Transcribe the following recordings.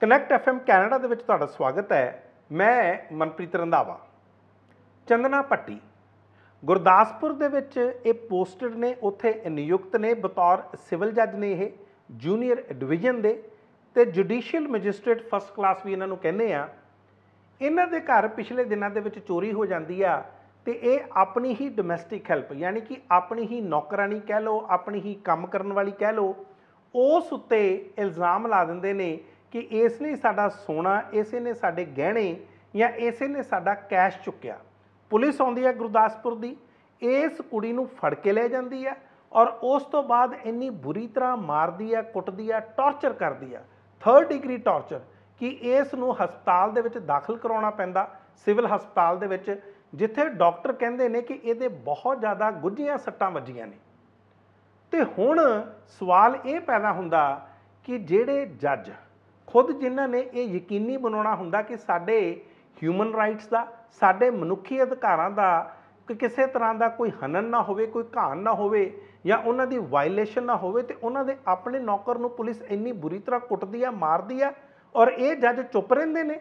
connect FM Canada ਦੇ ਵਿੱਚ ਤੁਹਾਡਾ ਸਵਾਗਤ ਹੈ ਮੈਂ ਮਨਪ੍ਰੀਤ ਰੰਧਾਵਾ ਚੰਦਨਾ ਪੱਟੀ ਗੁਰਦਾਸਪੁਰ ਦੇ ਵਿੱਚ ਇਹ ਪੋਸਟਡ ਨੇ ਉੱਥੇ ਨਿਯੁਕਤ ਨੇ ਬਤੌਰ ਸਿਵਲ ਜੱਜ ਨੇ ਇਹ ਜੂਨੀਅਰ ਡਿਵੀਜ਼ਨ ਦੇ ਤੇ ਜੁਡੀਸ਼ੀਅਲ ਮੈਜਿਸਟ੍ਰੇਟ ਫਸਟ ਕਲਾਸ ਵੀ ਇਹਨਾਂ ਨੂੰ ਕਹਿੰਦੇ ਆ ਇਹਨਾਂ ਦੇ ਘਰ ਪਿਛਲੇ ਦਿਨਾਂ ਦੇ ਵਿੱਚ ਚੋਰੀ ਹੋ ਜਾਂਦੀ ਆ ਤੇ ਇਹ ਆਪਣੀ ਹੀ ਡੋਮੈਸਟਿਕ ਹੈਲਪ ਯਾਨੀ ਕਿ ਆਪਣੀ ਹੀ ਨੌਕਰਾਨੀ ਕਹਿ ਲਓ ਆਪਣੀ ਹੀ ਕੰਮ ਕਰਨ ਵਾਲੀ ਕਹਿ ਲਓ ਉਸ ਉੱਤੇ ਇਲਜ਼ਾਮ ਲਾ ਦਿੰਦੇ ਨੇ ਕਿ ਇਸ ਨੇ ਸਾਡਾ ਸੋਨਾ ਇਸੇ ਨੇ ਸਾਡੇ ਗਹਿਣੇ ਜਾਂ ਇਸੇ ਨੇ ਸਾਡਾ ਕੈਸ਼ ਚੁੱਕਿਆ ਪੁਲਿਸ ਆਉਂਦੀ ਹੈ ਗੁਰਦਾਸਪੁਰ ਦੀ ਇਸ ਕੁੜੀ ਨੂੰ ਫੜ ਕੇ ਲੈ ਜਾਂਦੀ ਹੈ ਔਰ ਉਸ ਤੋਂ ਬਾਅਦ ਇੰਨੀ ਬੁਰੀ ਤਰ੍ਹਾਂ ਮਾਰਦੀ ਹੈ ਕੁੱਟਦੀ ਹੈ ਟੌਰਚਰ ਕਰਦੀ ਹੈ ਥਰਡ ਡਿਗਰੀ ਟੌਰਚਰ ਕਿ ਇਸ ਨੂੰ ਹਸਪਤਾਲ ਦੇ ਵਿੱਚ ਦਾਖਲ ਕਰਾਉਣਾ ਪੈਂਦਾ ਸਿਵਲ ਹਸਪਤਾਲ ਦੇ ਵਿੱਚ ਜਿੱਥੇ ਡਾਕਟਰ ਕਹਿੰਦੇ ਨੇ ਕਿ ਇਹਦੇ ਬਹੁਤ ਜ਼ਿਆਦਾ ਗੁੱਝੀਆਂ ਸੱਟਾਂ ਵੱਜੀਆਂ ਨੇ ਤੇ ਹੁਣ ਸਵਾਲ ਇਹ ਪੈਦਾ ਹੁੰਦਾ ਕਿ ਜਿਹੜੇ ਜੱਜ ਖੁਦ ਜਿਨ੍ਹਾਂ ਨੇ ਇਹ ਯਕੀਨੀ ਬਣਾਉਣਾ ਹੁੰਦਾ ਕਿ ਸਾਡੇ ਹਿਊਮਨ ਰਾਈਟਸ ਦਾ ਸਾਡੇ ਮਨੁੱਖੀ ਅਧਿਕਾਰਾਂ ਦਾ ਕਿ ਕਿਸੇ ਤਰ੍ਹਾਂ ਦਾ ਕੋਈ ਹਨਨ ਨਾ ਹੋਵੇ ਕੋਈ ਘਾਣ ਨਾ ਹੋਵੇ ਜਾਂ ਉਹਨਾਂ ਦੀ ਵਾਇਲੇਸ਼ਨ ਨਾ ਹੋਵੇ ਤੇ ਉਹਨਾਂ ਦੇ ਆਪਣੇ ਨੌਕਰ ਨੂੰ ਪੁਲਿਸ ਇੰਨੀ ਬੁਰੀ ਤਰ੍ਹਾਂ ਕੁੱਟਦੀ ਆ ਮਾਰਦੀ ਆ ਔਰ ਇਹ ਜੱਜ ਚੁੱਪ ਰਹਿੰਦੇ ਨੇ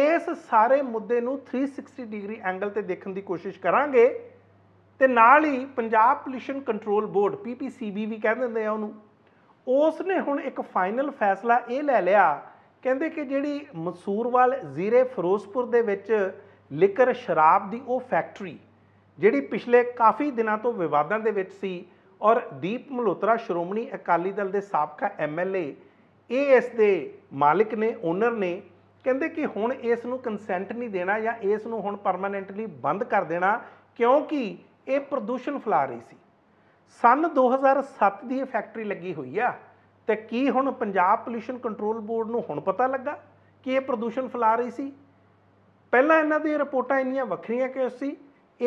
ਇਸ ਸਾਰੇ ਮੁੱਦੇ ਨੂੰ 360 ਡਿਗਰੀ ਐਂਗਲ ਤੇ ਦੇਖਣ ਦੀ ਕੋਸ਼ਿਸ਼ ਕਰਾਂਗੇ ਤੇ ਨਾਲ ਹੀ Punjab pollution control board PPCB ਵੀ ਕਹਿੰਦੇ ਨੇ ਆ ਉਹਨੂੰ ਉਸ ਨੇ ਹੁਣ ਇੱਕ ਫਾਈਨਲ ਫੈਸਲਾ ਇਹ ਲੈ ਲਿਆ ਕਹਿੰਦੇ ਕਿ ਜਿਹੜੀ ਮਸੂਰਵਾਲ ਜ਼ੀਰੇ ਫਿਰੋਜ਼ਪੁਰ ਦੇ ਵਿੱਚ ਲਿਕਰ ਸ਼ਰਾਬ ਦੀ ਉਹ ਫੈਕਟਰੀ ਜਿਹੜੀ ਪਿਛਲੇ ਕਾਫੀ ਦਿਨਾਂ ਤੋਂ ਵਿਵਾਦਾਂ ਦੇ ਵਿੱਚ ਸੀ ਔਰ ਦੀਪ ਮਲੋਤਰਾ ਸ਼੍ਰੋਮਣੀ ਅਕਾਲੀ ਦਲ ਦੇ ਸਾਬਕਾ ਐਮਐਲਏ ਇਹ ਇਸ ਦੇ ਮਾਲਕ ਨੇ ਓਨਰ ਨੇ ਕਹਿੰਦੇ ਕਿ ਹੁਣ ਇਸ ਨੂੰ ਕੰਸੈਂਟ ਨਹੀਂ ਦੇਣਾ ਜਾਂ ਇਸ ਨੂੰ ਹੁਣ ਪਰਮਾਨੈਂਟਲੀ ਬੰਦ ਕਰ ਦੇਣਾ ਕਿਉਂਕਿ ਇਹ ਪ੍ਰਦੂਸ਼ਣ ਫਲਾ ਰਹੀ ਸੀ ਸਨ 2007 ਦੀ ਇਹ ਫੈਕਟਰੀ ਲੱਗੀ ਹੋਈ ਆ ਤੇ ਕੀ ਹੁਣ ਪੰਜਾਬ ਪੋਲੂਸ਼ਨ ਕੰਟਰੋਲ ਬੋਰਡ ਨੂੰ ਹੁਣ ਪਤਾ ਲੱਗਾ ਕਿ ਇਹ ਪ੍ਰਦੂਸ਼ਣ ਫੈਲਾ ਰਹੀ ਸੀ ਪਹਿਲਾਂ ਇਹਨਾਂ ਦੀਆਂ ਰਿਪੋਰਟਾਂ ਇੰਨੀਆਂ ਵੱਖਰੀਆਂ ਕਿਉਂ ਸੀ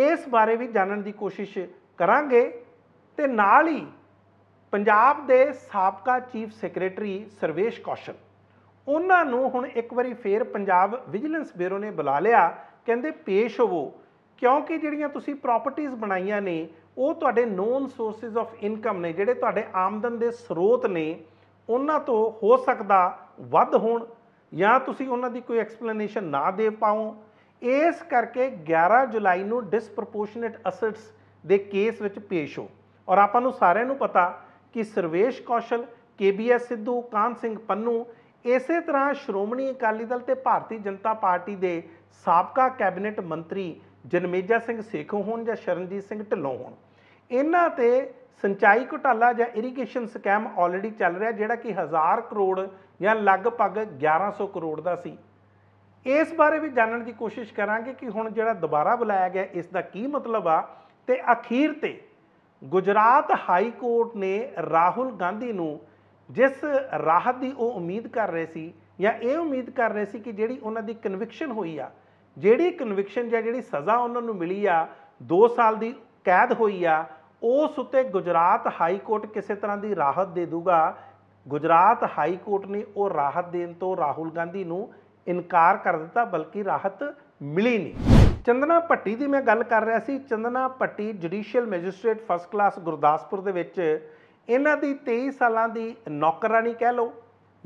ਇਸ ਬਾਰੇ ਵੀ ਜਾਣਨ ਦੀ ਕੋਸ਼ਿਸ਼ ਕਰਾਂਗੇ ਤੇ ਨਾਲ ਹੀ ਪੰਜਾਬ ਦੇ ਸਾਬਕਾ ਚੀਫ ਸੈਕਟਰੀ ਸਰਵੇਸ਼ ਕੌਸ਼ਲ ਉਹਨਾਂ ਨੂੰ ਹੁਣ ਇੱਕ ਵਾਰੀ ਫੇਰ ਪੰਜਾਬ ਵਿਜੀਲੈਂਸ ਬਿਊਰੋ ਨੇ ਬੁਲਾ ਲਿਆ ਕਹਿੰਦੇ ਪੇਸ਼ ਹੋਵੋ ਕਿਉਂਕਿ ਜਿਹੜੀਆਂ ਤੁਸੀਂ ਪ੍ਰਾਪਰਟੀਆਂ ਬਣਾਈਆਂ ਨੇ ਉਹ ਤੁਹਾਡੇ ਨੋਨ ਸੋਰਸਸ ਆਫ ਇਨਕਮ ਨੇ ਜਿਹੜੇ ਤੁਹਾਡੇ ਆਮਦਨ ਦੇ ਸਰੋਤ ਨੇ ਉਹਨਾਂ ਤੋਂ ਹੋ ਸਕਦਾ ਵੱਧ ਹੋਣ ਜਾਂ ਤੁਸੀਂ ਉਹਨਾਂ ਦੀ ਕੋਈ ਐਕਸਪਲੇਨੇਸ਼ਨ ਨਾ ਦੇ ਪਾਓ ਇਸ ਕਰਕੇ 11 ਜੁਲਾਈ ਨੂੰ ਡਿਸਪ੍ਰੋਪੋਰਸ਼ਨੇਟ ਅਸੈਟਸ ਦੇ ਕੇਸ ਵਿੱਚ ਪੇਸ਼ ਹੋ ਔਰ ਆਪਾਂ ਨੂੰ ਸਾਰਿਆਂ ਨੂੰ ਪਤਾ ਕਿ ਸਰਵੇਸ਼ ਕੌਸ਼ਲ ਕੇਬੀਐਸ ਸਿੱਧੂ ਕਾਨ ਸਿੰਘ ਪੰਨੂ ਇਸੇ ਤਰ੍ਹਾਂ ਸ਼੍ਰੋਮਣੀ ਅਕਾਲੀ ਦਲ ਤੇ ਭਾਰਤੀ ਜਨਤਾ ਪਾਰਟੀ ਦੇ ਸਾਬਕਾ ਕੈਬਨਿਟ ਮੰਤਰੀ ਜਨਮੇਜਾ ਸਿੰਘ ਸੇਖੋਂ ਹੋਣ ਜਾਂ ਸ਼ਰਨਜੀਤ ਸਿੰਘ ਢਿੱਲੋਂ ਹੋਣ ਇਹਨਾਂ ਤੇ ਸਿੰਚਾਈ ਘੁਟਾਲਾ ਜਾਂ ਇਰੀਗੇਸ਼ਨ ਸਕੈਮ ਆਲਰੇਡੀ ਚੱਲ ਰਿਹਾ ਜਿਹੜਾ ਕਿ 1000 ਕਰੋੜ ਜਾਂ ਲਗਭਗ 1100 ਕਰੋੜ ਦਾ ਸੀ ਇਸ ਬਾਰੇ ਵੀ ਜਾਣਨ ਦੀ ਕੋਸ਼ਿਸ਼ ਕਰਾਂਗੇ ਕਿ ਹੁਣ ਜਿਹੜਾ ਦੁਬਾਰਾ ਬੁਲਾਇਆ ਗਿਆ ਇਸ ਦਾ ਕੀ ਮਤਲਬ ਆ ਤੇ ਅਖੀਰ ਤੇ ਗੁਜਰਾਤ ਹਾਈ ਕੋਰਟ ਨੇ ਰਾਹੁਲ ਗਾਂਧੀ ਨੂੰ ਜਿਸ ਰਾਹਤ ਦੀ ਉਹ ਉਮੀਦ ਕਰ ਰਹੇ ਸੀ ਜਾਂ ਇਹ ਉਮੀਦ ਕਰ ਰਹੇ ਸੀ ਕਿ ਜਿਹੜੀ ਉਹਨਾਂ ਦੀ ਕਨਵਿਕਸ਼ਨ ਹੋਈ ਆ ਜਿਹੜੀ ਕਨਵਿਕਸ਼ਨ ਜਾਂ ਜਿਹੜੀ ਸਜ਼ਾ ਉਹਨਾਂ ਨੂੰ ਮਿਲੀ ਆ 2 ਸਾਲ ਦੀ ਕੈਦ ਹੋਈ ਆ ਉਸ ਉਤੇ ਗੁਜਰਾਤ ਹਾਈ ਕੋਰਟ ਕਿਸੇ ਤਰ੍ਹਾਂ ਦੀ ਰਾਹਤ ਦੇ ਦੂਗਾ ਗੁਜਰਾਤ ਹਾਈ ਕੋਰਟ ਨੇ ਉਹ ਰਾਹਤ ਦੇਣ ਤੋਂ ਰਾਹੁਲ ਗਾਂਧੀ ਨੂੰ ਇਨਕਾਰ ਕਰ ਦਿੱਤਾ ਬਲਕਿ ਰਾਹਤ ਮਿਲੀ ਨਹੀਂ ਚੰਦਨਾ ਪੱਟੀ ਦੀ ਮੈਂ ਗੱਲ ਕਰ ਰਿਹਾ ਸੀ Chandna Patti judicial magistrate first class Gurdaspur ਦੇ ਵਿੱਚ ਇਹਨਾਂ ਦੀ 23 ਸਾਲਾਂ ਦੀ ਨੌਕਰਾਨੀ ਕਹਿ ਲਓ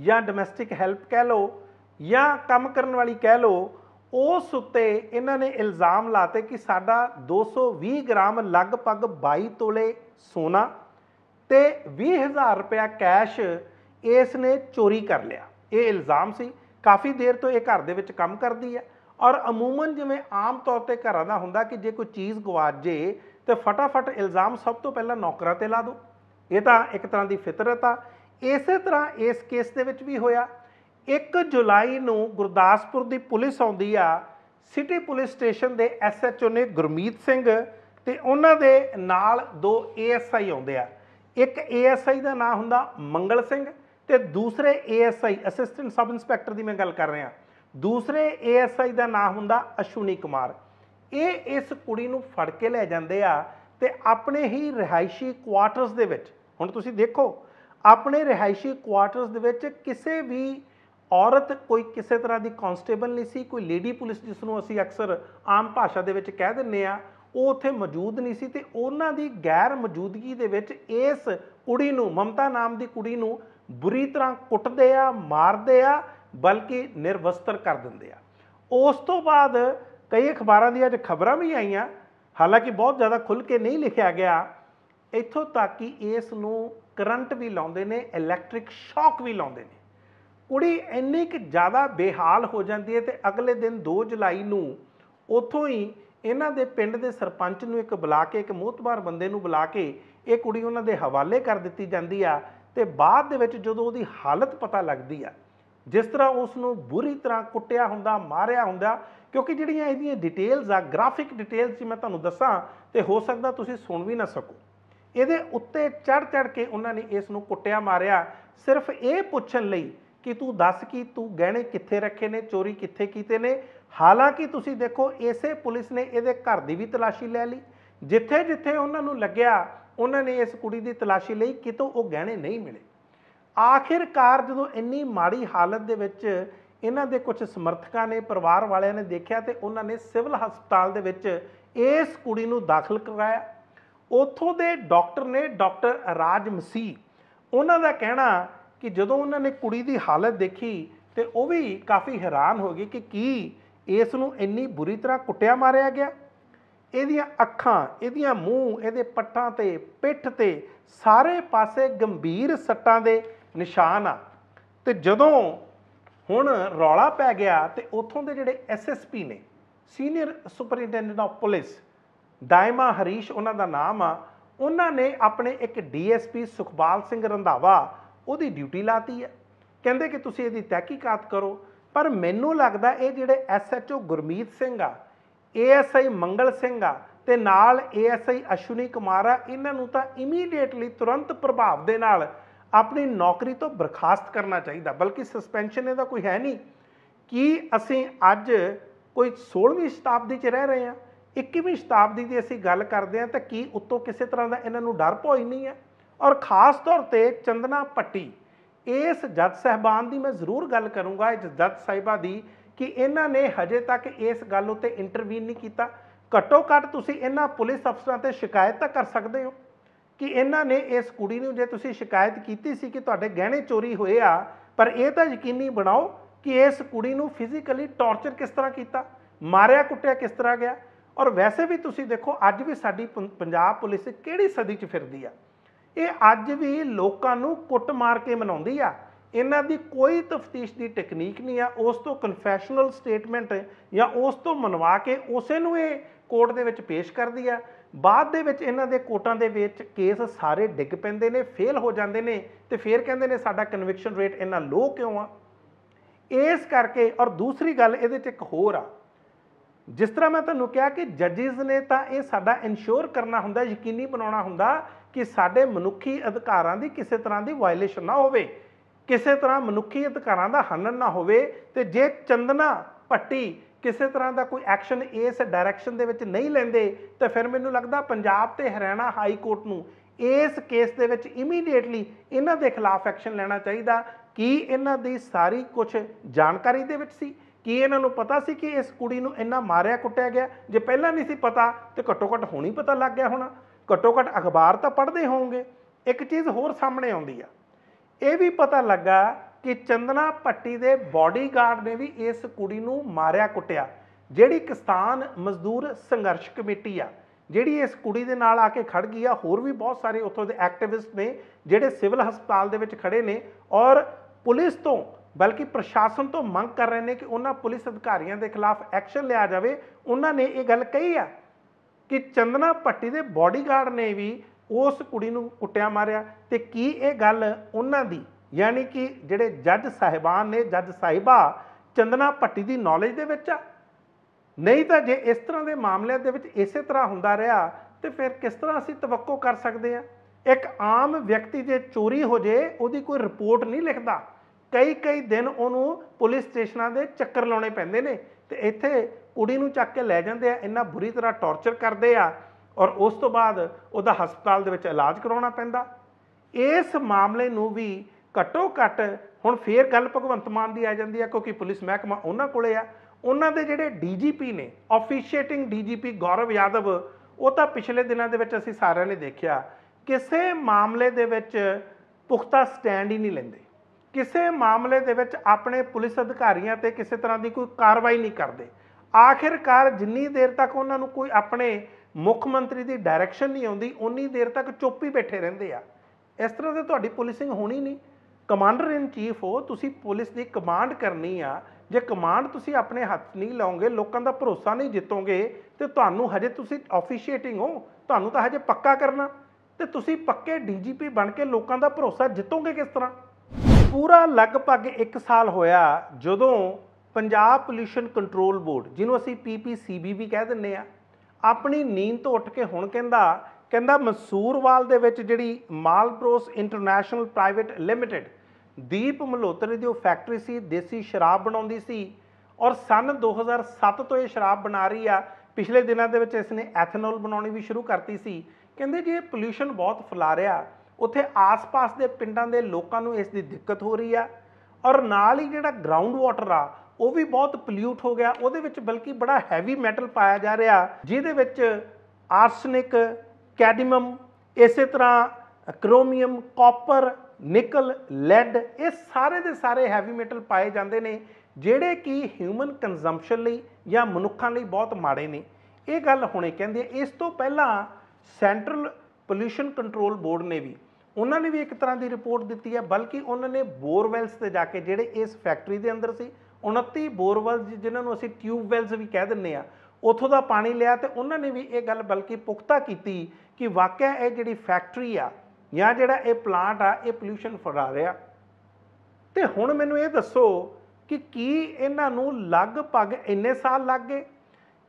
ਜਾਂ ਡੋਮੈਸਟਿਕ ਹੈਲਪ ਕਹਿ ਲਓ ਜਾਂ ਕੰਮ ਕਰਨ ਵਾਲੀ ਕਹਿ ਲਓ ਉਸ ਉੱਤੇ ਇਹਨਾਂ ਨੇ ਇਲਜ਼ਾਮ ਲਾਤੇ ਕਿ ਸਾਡਾ 220 ਗ੍ਰਾਮ ਲਗਭਗ 22 ਤੋਲੇ ਸੋਨਾ ਤੇ 20000 ਰੁਪਏ ਕੈਸ਼ ਇਸ ਨੇ ਚੋਰੀ ਕਰ ਲਿਆ ਇਹ ਇਲਜ਼ਾਮ ਸੀ ਕਾਫੀ ਦੇਰ ਤੋਂ ਇਹ ਘਰ ਦੇ ਵਿੱਚ ਕੰਮ ਕਰਦੀ ਹੈ ਔਰ ਅਮੂਮਨ ਜਿਵੇਂ ਆਮ ਤੌਰ ਤੇ ਘਰਾਂ ਦਾ ਹੁੰਦਾ ਕਿ ਜੇ ਕੋਈ ਚੀਜ਼ ਗਵਾਜੇ ਤੇ ਫਟਾਫਟ ਇਲਜ਼ਾਮ ਸਭ ਤੋਂ ਪਹਿਲਾਂ ਨੌਕਰਾਂ ਤੇ ਲਾ ਦੋ ਇਹ ਤਾਂ ਇੱਕ ਤਰ੍ਹਾਂ ਦੀ ਫਿਤਰਤ ਆ ਇਸੇ ਤਰ੍ਹਾਂ ਇਸ ਕੇਸ ਦੇ ਵਿੱਚ ਵੀ ਹੋਇਆ 1 ਜੁਲਾਈ ਨੂੰ ਗੁਰਦਾਸਪੁਰ ਦੀ ਪੁਲਿਸ ਆਉਂਦੀ ਆ ਸਿਟੀ ਪੁਲਿਸ ਸਟੇਸ਼ਨ ਦੇ ਐਸਐਚਓ ਨੇ ਗੁਰਮੀਤ ਸਿੰਘ ਤੇ ਉਹਨਾਂ ਦੇ ਨਾਲ ਦੋ ਏਐਸਆਈ ਆਉਂਦੇ ਆ ਇੱਕ ਏਐਸਆਈ ਦਾ ਨਾਮ ਹੁੰਦਾ ਮੰਗਲ ਸਿੰਘ ਤੇ ਦੂਸਰੇ ਏਐਸਆਈ ਅਸਿਸਟੈਂਟ ਸਬ ਇੰਸਪੈਕਟਰ ਦੀ ਮੈਂ ਗੱਲ ਕਰ ਰਿਹਾ ਦੂਸਰੇ ਏਐਸਆਈ ਦਾ ਨਾਮ ਹੁੰਦਾ ਅਸ਼ੁਨੀ ਕੁਮਾਰ ਇਹ ਇਸ ਕੁੜੀ ਨੂੰ ਫੜ ਕੇ ਲੈ ਜਾਂਦੇ ਆ ਤੇ ਆਪਣੇ ਹੀ ਰਿਹਾਇਸ਼ੀ ਕੁਆਟਰਸ ਦੇ ਵਿੱਚ ਹੁਣ ਤੁਸੀਂ ਦੇਖੋ ਆਪਣੇ ਰਿਹਾਇਸ਼ੀ ਕੁਆਟਰਸ ਦੇ ਵਿੱਚ ਕਿਸੇ ਵੀ ਔਰਤ ਕੋਈ ਕਿਸੇ ਤਰ੍ਹਾਂ ਦੀ ਕਨਸਟੇਬਲ ਨਹੀਂ ਸੀ ਕੋਈ ਲੇਡੀ ਪੁਲਿਸ ਜਿਸ ਨੂੰ ਅਸੀਂ ਅਕਸਰ ਆਮ ਭਾਸ਼ਾ ਦੇ ਵਿੱਚ ਕਹਿ ਦਿੰਨੇ ਆ ਉਹ ਉੱਥੇ ਮੌਜੂਦ ਨਹੀਂ ਸੀ ਤੇ ਉਹਨਾਂ ਦੀ ਗੈਰ ਮੌਜੂਦਗੀ ਦੇ ਵਿੱਚ ਇਸ ਕੁੜੀ ਨੂੰ ਮਮਤਾ ਨਾਮ ਦੀ ਕੁੜੀ ਨੂੰ ਬੁਰੀ ਤਰ੍ਹਾਂ ਕੁੱਟਦੇ ਆ ਮਾਰਦੇ ਆ ਬਲਕਿ ਨਿਰਵਸਤਰ ਕਰ ਦਿੰਦੇ ਆ ਉਸ ਤੋਂ ਬਾਅਦ ਕਈ ਅਖਬਾਰਾਂ ਦੀਆਂ ਅੱਜ ਖਬਰਾਂ ਵੀ ਆਈਆਂ ਹਾਲਾਂਕਿ ਬਹੁਤ ਜ਼ਿਆਦਾ ਖੁੱਲ ਕੇ ਨਹੀਂ ਲਿਖਿਆ ਗਿਆ ਇੱਥੋਂ ਤੱਕ ਕਿ ਇਸ ਨੂੰ ਕਰੰਟ ਵੀ ਲਾਉਂਦੇ ਨੇ ਇਲੈਕਟ੍ਰਿਕ ਸ਼ੌਕ ਵੀ ਲਾਉਂਦੇ ਨੇ ਕੁੜੀ ਇੰਨੀ ਕਿ ਜ਼ਿਆਦਾ ਬੇਹਾਲ ਹੋ ਜਾਂਦੀ ਹੈ ਤੇ ਅਗਲੇ ਦਿਨ 2 ਜੁਲਾਈ ਨੂੰ ਉਥੋਂ ਹੀ ਇਹਨਾਂ ਦੇ ਪਿੰਡ ਦੇ ਸਰਪੰਚ ਨੂੰ ਇੱਕ ਬੁਲਾ ਕੇ ਇੱਕ ਮੋਹਤਬਾਰ ਬੰਦੇ ਨੂੰ ਬੁਲਾ ਕੇ ਇਹ ਕੁੜੀ ਉਹਨਾਂ ਦੇ ਹਵਾਲੇ ਕਰ ਦਿੱਤੀ ਜਾਂਦੀ ਆ ਤੇ ਬਾਅਦ ਦੇ ਵਿੱਚ ਜਦੋਂ ਉਹਦੀ ਹਾਲਤ ਪਤਾ ਲੱਗਦੀ ਆ ਜਿਸ ਤਰ੍ਹਾਂ ਉਸ ਨੂੰ ਬੁਰੀ ਤਰ੍ਹਾਂ ਕੁੱਟਿਆ ਹੁੰਦਾ ਮਾਰਿਆ ਹੁੰਦਾ ਕਿਉਂਕਿ ਜਿਹੜੀਆਂ ਇਹਦੀਆਂ ਡਿਟੇਲਸ ਆ ਗ੍ਰਾਫਿਕ ਡਿਟੇਲਸ ਜੀ ਮੈਂ ਤੁਹਾਨੂੰ ਦੱਸਾਂ ਤੇ ਹੋ ਸਕਦਾ ਤੁਸੀਂ ਸੁਣ ਵੀ ਨਾ ਸਕੋ ਇਹਦੇ ਉੱਤੇ ਚੜ ਚੜ ਕੇ ਉਹਨਾਂ ਨੇ ਇਸ ਨੂੰ ਕੁੱਟਿਆ ਮਾਰਿਆ ਸਿਰਫ ਇਹ ਪੁੱਛਣ ਲਈ ਕਿ ਤੂੰ ਦੱਸ ਕਿ ਤੂੰ ਗਹਿਣੇ ਕਿੱਥੇ ਰੱਖੇ ਨੇ ਚੋਰੀ ਕਿੱਥੇ ਕੀਤੇ ਨੇ ਹਾਲਾਂਕਿ ਤੁਸੀਂ ਦੇਖੋ ਇਸੇ ਪੁਲਿਸ ਨੇ ਇਹਦੇ ਘਰ ਦੀ ਵੀ ਤਲਾਸ਼ੀ ਲੈ ਲਈ ਜਿੱਥੇ ਜਿੱਥੇ ਉਹਨਾਂ ਨੂੰ ਲੱਗਿਆ ਉਹਨਾਂ ਨੇ ਇਸ ਕੁੜੀ ਦੀ ਤਲਾਸ਼ੀ ਲਈ ਕਿਤੋਂ ਉਹ ਗਹਿਣੇ ਨਹੀਂ ਮਿਲੇ ਆਖਿਰਕਾਰ ਜਦੋਂ ਇੰਨੀ ਮਾੜੀ ਹਾਲਤ ਦੇ ਵਿੱਚ ਇਹਨਾਂ ਦੇ ਕੁਝ ਸਮਰਥਕਾਂ ਨੇ ਪਰਿਵਾਰ ਵਾਲਿਆਂ ਨੇ ਦੇਖਿਆ ਤੇ ਉਹਨਾਂ ਨੇ ਸਿਵਲ ਹਸਪਤਾਲ ਦੇ ਵਿੱਚ ਇਸ ਕੁੜੀ ਨੂੰ ਦਾਖਲ ਕਰਾਇਆ ਉਥੋਂ ਦੇ ਡਾਕਟਰ ਨੇ ਡਾਕਟਰ ਰਾਜ ਮਸੀ ਉਹਨਾਂ ਦਾ ਕਹਿਣਾ ਕਿ ਜਦੋਂ ਉਹਨਾਂ ਨੇ ਕੁੜੀ ਦੀ ਹਾਲਤ ਦੇਖੀ ਤੇ ਉਹ ਵੀ ਕਾਫੀ ਹੈਰਾਨ ਹੋ ਗਏ ਕਿ ਕੀ ਇਸ ਨੂੰ ਇੰਨੀ ਬੁਰੀ ਤਰ੍ਹਾਂ ਕੁੱਟਿਆ ਮਾਰਿਆ ਗਿਆ ਇਹਦੀਆਂ ਅੱਖਾਂ ਇਹਦੀਆਂ ਮੂੰਹ ਇਹਦੇ ਪੱਟਾਂ ਤੇ ਪਿੱਠ ਤੇ ਸਾਰੇ ਪਾਸੇ ਗੰਭੀਰ ਸੱਟਾਂ ਦੇ ਨਿਸ਼ਾਨ ਆ ਤੇ ਜਦੋਂ ਹੁਣ ਰੌਲਾ ਪੈ ਗਿਆ ਤੇ ਉਥੋਂ ਦੇ ਜਿਹੜੇ ਐਸਐਸਪੀ ਨੇ senior superintendent of police Dayama Harish ਉਹਨਾਂ ਦਾ ਨਾਮ ਆ ਉਹਨਾਂ ਨੇ ਆਪਣੇ ਇੱਕ ਡੀਐਸਪੀ ਸੁਖਬਾਲ ਸਿੰਘ ਰੰਧਾਵਾ ਉਹਦੀ ਡਿਊਟੀ ਲਾਤੀ ਹੈ ਕਹਿੰਦੇ ਕਿ ਤੁਸੀਂ ਇਹਦੀ ਤਹਿਕੀਕਾਤ ਕਰੋ ਪਰ ਮੈਨੂੰ ਲੱਗਦਾ ਇਹ ਜਿਹੜੇ ਐਸਐਚਓ ਗੁਰਮੀਤ ਸਿੰਘ ਆ ਏਐਸਆਈ ਮੰਗਲ ਸਿੰਘ ਆ ਤੇ ਨਾਲ ਏਐਸਆਈ ਅਸ਼ੁਨੀ ਕੁਮਾਰ ਆ ਇਹਨਾਂ ਨੂੰ ਤਾਂ ਇਮੀਡੀਏਟਲੀ ਤੁਰੰਤ ਪ੍ਰਭਾਵ ਦੇ ਨਾਲ ਆਪਣੀ ਨੌਕਰੀ ਤੋਂ ਬਰਖਾਸਤ ਕਰਨਾ ਚਾਹੀਦਾ ਬਲਕਿ ਸਸਪੈਂਸ਼ਨ ਇਹਦਾ ਕੋਈ ਹੈ ਨਹੀਂ ਕਿ ਅਸੀਂ ਅੱਜ ਕੋਈ 16ਵੀਂ ਸ਼ਤਾਬਦੀ 'ਚ ਰਹਿ ਰਹੇ ਹਾਂ 21ਵੀਂ ਸ਼ਤਾਬਦੀ ਦੀ ਅਸੀਂ ਗੱਲ ਕਰਦੇ ਹਾਂ ਤਾਂ ਕੀ ਉੱਤੋਂ ਕਿਸੇ ਤਰ੍ਹਾਂ ਦਾ ਇਹਨਾਂ ਨੂੰ ਡਰ ਭੋਈ ਨਹੀਂ ਹੈ ਔਰ ਖਾਸ ਤੌਰ ਤੇ ਚੰਦਨਾ ਪੱਟੀ ਇਸ ਜੱਜ ਸਹਿਬਾਨ ਦੀ ਮੈਂ ਜ਼ਰੂਰ ਗੱਲ ਕਰੂੰਗਾ ਇਸ ਜੱਜ ਸਾਹਿਬਾ ਦੀ ਕਿ ਇਹਨਾਂ ਨੇ ਹਜੇ ਤੱਕ ਇਸ ਗੱਲ ਉੱਤੇ ਇੰਟਰਵਿਊ ਨਹੀਂ ਕੀਤਾ ਘੱਟੋ ਘੱਟ ਤੁਸੀਂ ਇਹਨਾਂ ਪੁਲਿਸ ਅਫਸਰਾਂ ਤੇ ਸ਼ਿਕਾਇਤ ਤਾਂ ਕਰ ਸਕਦੇ ਹੋ ਕਿ ਇਹਨਾਂ ਨੇ ਇਸ ਕੁੜੀ ਨੂੰ ਜੇ ਤੁਸੀਂ ਸ਼ਿਕਾਇਤ ਕੀਤੀ ਸੀ ਕਿ ਤੁਹਾਡੇ ਗਹਿਣੇ ਚੋਰੀ ਹੋਏ ਆ ਪਰ ਇਹ ਤਾਂ ਯਕੀਨੀ ਬਣਾਓ ਕਿ ਇਸ ਕੁੜੀ ਨੂੰ ਫਿਜ਼ੀਕਲੀ ਟੌਰਚਰ ਕਿਸ ਤਰ੍ਹਾਂ ਕੀਤਾ ਮਾਰਿਆ ਕੁੱਟਿਆ ਕਿਸ ਤਰ੍ਹਾਂ ਗਿਆ ਔਰ ਵੈਸੇ ਵੀ ਤੁਸੀਂ ਦੇਖੋ ਅੱਜ ਵੀ ਸਾਡੀ ਪੰਜਾਬ ਪੁਲਿਸ ਕਿਹੜੀ ਸਦੀ 'ਚ ਫਿਰਦੀ ਆ ਇਹ ਅੱਜ ਵੀ ਲੋਕਾਂ ਨੂੰ ਕੁੱਟ ਮਾਰ ਕੇ ਮਨਾਉਂਦੀ ਆ ਇਹਨਾਂ ਦੀ ਕੋਈ ਤਫਤੀਸ਼ ਦੀ ਟੈਕਨੀਕ ਨਹੀਂ ਆ ਉਸ ਤੋਂ ਕਨਫੈਸ਼ਨਲ ਸਟੇਟਮੈਂਟ ਜਾਂ ਉਸ ਤੋਂ ਮਨਵਾ ਕੇ ਉਸੇ ਨੂੰ ਇਹ ਕੋਰਟ ਦੇ ਵਿੱਚ ਪੇਸ਼ ਕਰਦੀ ਆ ਬਾਅਦ ਦੇ ਵਿੱਚ ਇਹਨਾਂ ਦੇ ਕੋਰਟਾਂ ਦੇ ਵਿੱਚ ਕੇਸ ਸਾਰੇ ਡਿੱਗ ਪੈਂਦੇ ਨੇ ਫੇਲ ਹੋ ਜਾਂਦੇ ਨੇ ਤੇ ਫਿਰ ਕਹਿੰਦੇ ਨੇ ਸਾਡਾ ਕਨਵਿਕਸ਼ਨ ਰੇਟ ਇੰਨਾ ਲੋ ਕਿਉਂ ਆ ਇਸ ਕਰਕੇ ਔਰ ਦੂਸਰੀ ਗੱਲ ਇਹਦੇ 'ਚ ਇੱਕ ਹੋਰ ਆ ਜਿਸ ਤਰ੍ਹਾਂ ਮੈਂ ਤੁਹਾਨੂੰ ਕਿਹਾ ਕਿ ਜੱਜਿਸ ਨੇ ਤਾਂ ਇਹ ਸਾਡਾ ਇਨਸ਼ੋਰ ਕਰਨਾ ਹੁੰਦਾ ਯਕੀਨੀ ਬਣਾਉਣਾ ਹੁੰਦਾ ਕਿ ਸਾਡੇ ਮਨੁੱਖੀ ਅਧਿਕਾਰਾਂ ਦੀ ਕਿਸੇ ਤਰ੍ਹਾਂ ਦੀ ਵਾਇਲੇਸ਼ਨ ਨਾ ਹੋਵੇ ਕਿਸੇ ਤਰ੍ਹਾਂ ਮਨੁੱਖੀ ਅਧਿਕਾਰਾਂ ਦਾ ਹਨਨ ਨਾ ਹੋਵੇ ਤੇ ਜੇ ਚੰਦਨਾ ਪੱਟੀ ਕਿਸੇ ਤਰ੍ਹਾਂ ਦਾ ਕੋਈ ਐਕਸ਼ਨ ਇਸ ਡਾਇਰੈਕਸ਼ਨ ਦੇ ਵਿੱਚ ਨਹੀਂ ਲੈਂਦੇ ਤਾਂ ਫਿਰ ਮੈਨੂੰ ਲੱਗਦਾ ਪੰਜਾਬ ਤੇ ਹਰਿਆਣਾ ਹਾਈ ਕੋਰਟ ਨੂੰ ਇਸ ਕੇਸ ਦੇ ਵਿੱਚ ਇਮੀਡੀਏਟਲੀ ਇਹਨਾਂ ਦੇ ਖਿਲਾਫ ਐਕਸ਼ਨ ਲੈਣਾ ਚਾਹੀਦਾ ਕਿ ਇਹਨਾਂ ਦੀ ਸਾਰੀ ਕੁਝ ਜਾਣਕਾਰੀ ਦੇ ਵਿੱਚ ਸੀ ਕੀ ਇਹਨਾਂ ਨੂੰ ਪਤਾ ਸੀ ਕਿ ਇਸ ਕੁੜੀ ਨੂੰ ਇੰਨਾ ਮਾਰਿਆ ਕੁੱਟਿਆ ਗਿਆ ਜੇ ਪਹਿਲਾਂ ਨਹੀਂ ਸੀ ਪਤਾ ਤੇ ਘੱਟੋ ਘੱਟ ਹੋਣੀ ਪਤਾ ਲੱਗ ਗਿਆ ਹੋਣਾ ਘੱਟੋ ਘੱਟ ਅਖਬਾਰ ਤਾਂ ਪੜ੍ਹਦੇ ਹੋਵੋਗੇ ਇੱਕ ਚੀਜ਼ ਹੋਰ ਸਾਹਮਣੇ ਆਉਂਦੀ ਆ ਇਹ ਵੀ ਪਤਾ ਲੱਗਾ ਕਿ ਚੰਦਨਾ ਪੱਟੀ ਦੇ ਬਾਡੀਗਾਰਡ ਨੇ ਵੀ ਇਸ ਕੁੜੀ ਨੂੰ ਮਾਰਿਆ ਕੁੱਟਿਆ ਜਿਹੜੀ ਕਿਸਾਨ ਮਜ਼ਦੂਰ ਸੰਘਰਸ਼ ਕਮੇਟੀ ਆ ਜਿਹੜੀ ਇਸ ਕੁੜੀ ਦੇ ਨਾਲ ਆ ਕੇ ਖੜ ਗਈ ਆ ਹੋਰ ਵੀ ਬਹੁਤ ਸਾਰੇ ਉੱਥੋਂ ਦੇ ਐਕਟਿਵਿਸਟ ਨੇ ਜਿਹੜੇ ਸਿਵਲ ਹਸਪਤਾਲ ਦੇ ਵਿੱਚ ਖੜੇ ਨੇ ਔਰ ਪੁਲਿਸ ਤੋਂ ਬਲਕਿ ਪ੍ਰਸ਼ਾਸਨ ਤੋਂ ਮੰਗ ਕਰ ਰਹੇ ਨੇ ਕਿ ਉਹਨਾਂ ਪੁਲਿਸ ਅਧਿਕਾਰੀਆਂ ਦੇ ਖਿਲਾਫ ਐਕਸ਼ਨ ਲਿਆ ਜਾਵੇ ਉਹਨਾਂ ਨੇ ਇਹ ਗੱਲ ਕਹੀ ਆ ਕਿ ਚੰਦਨਾ ਪੱਟੀ ਦੇ ਬਾਡੀਗਾਰਡ ਨੇ ਵੀ ਉਸ ਕੁੜੀ ਨੂੰ ਕੁੱਟਿਆ ਮਾਰਿਆ ਤੇ ਕੀ ਇਹ ਗੱਲ ਉਹਨਾਂ ਦੀ ਯਾਨੀ ਕਿ ਜਿਹੜੇ ਜੱਜ ਸਾਹਿਬਾਨ ਨੇ ਜੱਜ ਸਾਹਿਬਾ ਚੰਦਨਾ ਪੱਟੀ ਦੀ ਨੌਲੇਜ ਦੇ ਵਿੱਚ ਆ ਨਹੀਂ ਤਾਂ ਜੇ ਇਸ ਤਰ੍ਹਾਂ ਦੇ ਮਾਮਲਿਆਂ ਦੇ ਵਿੱਚ ਇਸੇ ਤਰ੍ਹਾਂ ਹੁੰਦਾ ਰਿਹਾ ਤੇ ਫਿਰ ਕਿਸ ਤਰ੍ਹਾਂ ਅਸੀਂ ਤਵੱਕੋ ਕਰ ਸਕਦੇ ਆ ਇੱਕ ਆਮ ਵਿਅਕਤੀ ਜੇ ਚੋਰੀ ਹੋ ਜੇ ਉਹਦੀ ਕੋਈ ਰਿਪੋਰਟ ਨਹੀਂ ਲਿਖਦਾ ਕਈ ਕਈ ਦਿਨ ਉਹਨੂੰ ਪੁਲਿਸ ਸਟੇਸ਼ਨਾਂ ਦੇ ਚੱਕਰ ਲਾਉਣੇ ਪੈਂਦੇ ਨੇ ਤੇ ਇੱਥੇ ਕੁੜੀ ਨੂੰ ਚੱਕ ਕੇ ਲੈ ਜਾਂਦੇ ਆ ਇੰਨਾ ਬੁਰੀ ਤਰ੍ਹਾਂ ਟੌਰਚਰ ਕਰਦੇ ਆ ਔਰ ਉਸ ਤੋਂ ਬਾਅਦ ਉਹਦਾ ਹਸਪਤਾਲ ਦੇ ਵਿੱਚ ਇਲਾਜ ਕਰਾਉਣਾ ਪੈਂਦਾ ਇਸ ਮਾਮਲੇ ਨੂੰ ਵੀ ਘਟੋ ਘਟ ਹੁਣ ਫੇਰ ਗੱਲ ਭਗਵੰਤ ਮਾਨ ਦੀ ਆ ਜਾਂਦੀ ਆ ਕਿਉਂਕਿ ਪੁਲਿਸ ਮਹਿਕਮਾ ਉਹਨਾਂ ਕੋਲੇ ਆ ਉਹਨਾਂ ਦੇ ਜਿਹੜੇ ਡੀਜੀਪੀ ਨੇ ਆਫੀਸ਼ੀਏਟਿੰਗ ਡੀਜੀਪੀ ਗੌਰਵ ਯਾਦਵ ਉਹ ਤਾਂ ਪਿਛਲੇ ਦਿਨਾਂ ਦੇ ਵਿੱਚ ਅਸੀਂ ਸਾਰਿਆਂ ਨੇ ਦੇਖਿਆ ਕਿਸੇ ਮਾਮਲੇ ਦੇ ਵਿੱਚ ਪੁਖਤਾ ਸਟੈਂਡ ਹੀ ਨਹੀਂ ਲੈਂਦੇ ਕਿਸੇ ਮਾਮਲੇ ਦੇ ਵਿੱਚ ਆਪਣੇ ਪੁਲਿਸ ਅਧਿਕਾਰੀਆਂ ਤੇ ਕਿਸੇ ਤਰ੍ਹਾਂ ਦੀ ਕੋਈ ਕਾਰਵਾਈ ਨਹੀਂ ਕਰਦੇ ਆਖਿਰਕਾਰ ਜਿੰਨੀ ਦੇਰ ਤੱਕ ਉਹਨਾਂ ਨੂੰ ਕੋਈ ਆਪਣੇ ਮੁੱਖ ਮੰਤਰੀ ਦੀ ਡਾਇਰੈਕਸ਼ਨ ਨਹੀਂ ਆਉਂਦੀ ਉਨੀ ਦੇਰ ਤੱਕ ਚੁੱਪ ਹੀ ਬੈਠੇ ਰਹਿੰਦੇ ਆ ਇਸ ਤਰ੍ਹਾਂ ਤੇ ਤੁਹਾਡੀ ਪੁਲਿਸਿੰਗ ਹੋਣੀ ਨਹੀਂ ਕਮਾਂਡਰ ਇਨ ਚੀਫ ਹੋ ਤੁਸੀਂ ਪੁਲਿਸ ਦੀ ਕਮਾਂਡ ਕਰਨੀ ਆ ਜੇ ਕਮਾਂਡ ਤੁਸੀਂ ਆਪਣੇ ਹੱਥ ਨਹੀਂ ਲਾਉਂਗੇ ਲੋਕਾਂ ਦਾ ਭਰੋਸਾ ਨਹੀਂ ਜਿੱਤੋਗੇ ਤੇ ਤੁਹਾਨੂੰ ਹਜੇ ਤੁਸੀਂ ਆਫੀਸ਼ੀਏਟਿੰਗ ਹੋ ਤੁਹਾਨੂੰ ਤਾਂ ਹਜੇ ਪੱਕਾ ਕਰਨਾ ਤੇ ਤੁਸੀਂ ਪੱਕੇ ਡੀਜੀਪੀ ਬਣ ਕੇ ਲੋਕਾਂ ਦਾ ਭਰੋਸਾ ਜਿੱਤੋਗੇ ਕਿਸ ਤਰ੍ਹਾਂ ਪੂਰਾ ਲਗਭਗ 1 ਸਾਲ ਹੋਇਆ ਜਦੋਂ ਪੰਜਾਬ ਪੋਲੂਸ਼ਨ ਕੰਟਰੋਲ ਬੋਰਡ ਜਿਹਨੂੰ ਅਸੀਂ ਪੀਪੀਸੀਬੀ ਵੀ ਕਹਿ ਦਿੰਨੇ ਆ ਆਪਣੀ ਨੀਂਦ ਤੋਂ ਉੱਠ ਕੇ ਹੁਣ ਕਹਿੰਦਾ ਕਹਿੰਦਾ ਮਸੂਰਵਾਲ ਦੇ ਵਿੱਚ ਜਿਹੜੀ Malbros international private limited Deep Malhotra ਦੀ ਉਹ ਫੈਕਟਰੀ ਸੀ ਦੇਸੀ ਸ਼ਰਾਬ ਬਣਾਉਂਦੀ ਸੀ ਔਰ ਸਨ 2007 ਤੋਂ ਇਹ ਸ਼ਰਾਬ ਬਣਾ ਰਹੀ ਆ ਪਿਛਲੇ ਦਿਨਾਂ ਦੇ ਵਿੱਚ ਇਸ ਨੇ ਐਥਨੋਲ ਬਣਾਉਣੀ ਵੀ ਸ਼ੁਰੂ ਕਰਤੀ ਸੀ ਕਹਿੰਦੇ ਜੀ ਇਹ ਪੋਲੂਸ਼ਨ ਬਹੁਤ ਫਲਾ ਰਿਹਾ ਉੱਥੇ ਆਸ-ਪਾਸ ਦੇ ਪਿੰਡਾਂ ਦੇ ਲੋਕਾਂ ਨੂੰ ਇਸ ਦੀ ਦਿੱਕਤ ਹੋ ਰਹੀ ਆ ਔਰ ਨਾਲ ਹੀ ਜਿਹੜਾ ਗਰਾਊਂਡ ਵਾਟਰ ਆ ਉਹ ਵੀ ਬਹੁਤ ਪੋਲਿਊਟ ਹੋ ਗਿਆ ਉਹਦੇ ਵਿੱਚ ਬਲਕਿ ਬੜਾ ਹੈਵੀ ਮੈਟਲ ਪਾਇਆ ਜਾ ਰਿਹਾ ਜਿਹਦੇ ਵਿੱਚ ਆਰਸਨਿਕ ਕੈਡਮੀਅਮ ਇਸੇ ਤਰ੍ਹਾਂ ਕ੍ਰੋਮੀਅਮ ਕਾਪਰ ਨਿਕਲ ਲੈਡ ਇਹ ਸਾਰੇ ਦੇ ਸਾਰੇ ਹੈਵੀ ਮੈਟਲ ਪਾਏ ਜਾਂਦੇ ਨੇ ਜਿਹੜੇ ਕਿ ਹਿਊਮਨ ਕੰਜ਼ੰਪਸ਼ਨ ਲਈ ਜਾਂ ਮਨੁੱਖਾਂ ਲਈ ਬਹੁਤ ਮਾੜੇ ਨੇ ਇਹ ਗੱਲ ਹੁਣੇ ਕਹਿੰਦੇ ਇਸ ਤੋਂ ਪਹਿਲਾਂ ਸੈਂਟਰਲ ਪੋਲੂਸ਼ਨ ਕੰਟਰੋਲ ਬੋਰਡ ਨੇ ਵੀ ਉਹਨਾਂ ਨੇ ਵੀ ਇੱਕ ਤਰ੍ਹਾਂ ਦੀ ਰਿਪੋਰਟ ਦਿੱਤੀ ਹੈ ਬਲਕਿ ਉਹਨਾਂ ਨੇ ਬੋਰਵੈਲਸ ਤੇ ਜਾ ਕੇ ਜਿਹੜੇ ਇਸ ਫੈਕਟਰੀ ਦੇ ਅੰਦਰ ਸੀ 29 ਬੋਰਵੈਲ ਜਿਨ੍ਹਾਂ ਨੂੰ ਅਸੀਂ ਟਿਊਬ ਵੈਲਸ ਵੀ ਕਹਿ ਦਿੰਨੇ ਆ ਉਥੋਂ ਦਾ ਪਾਣੀ ਲਿਆ ਤੇ ਉਹਨਾਂ ਨੇ ਵੀ ਇਹ ਗੱਲ ਬਲਕਿ ਪੁਖਤਾ ਕੀਤੀ ਕਿ ਵਾਕਿਆ ਇਹ ਜਿਹੜੀ ਫੈਕਟਰੀ ਆ ਜਾਂ ਜਿਹੜਾ ਇਹ ਪਲਾਂਟ ਆ ਇਹ ਪੋਲੂਸ਼ਨ ਫੜਾ ਰਿਹਾ ਤੇ ਹੁਣ ਮੈਨੂੰ ਇਹ ਦੱਸੋ ਕਿ ਕੀ ਇਹਨਾਂ ਨੂੰ ਲਗਭਗ ਇੰਨੇ ਸਾਲ ਲੱਗ ਗਏ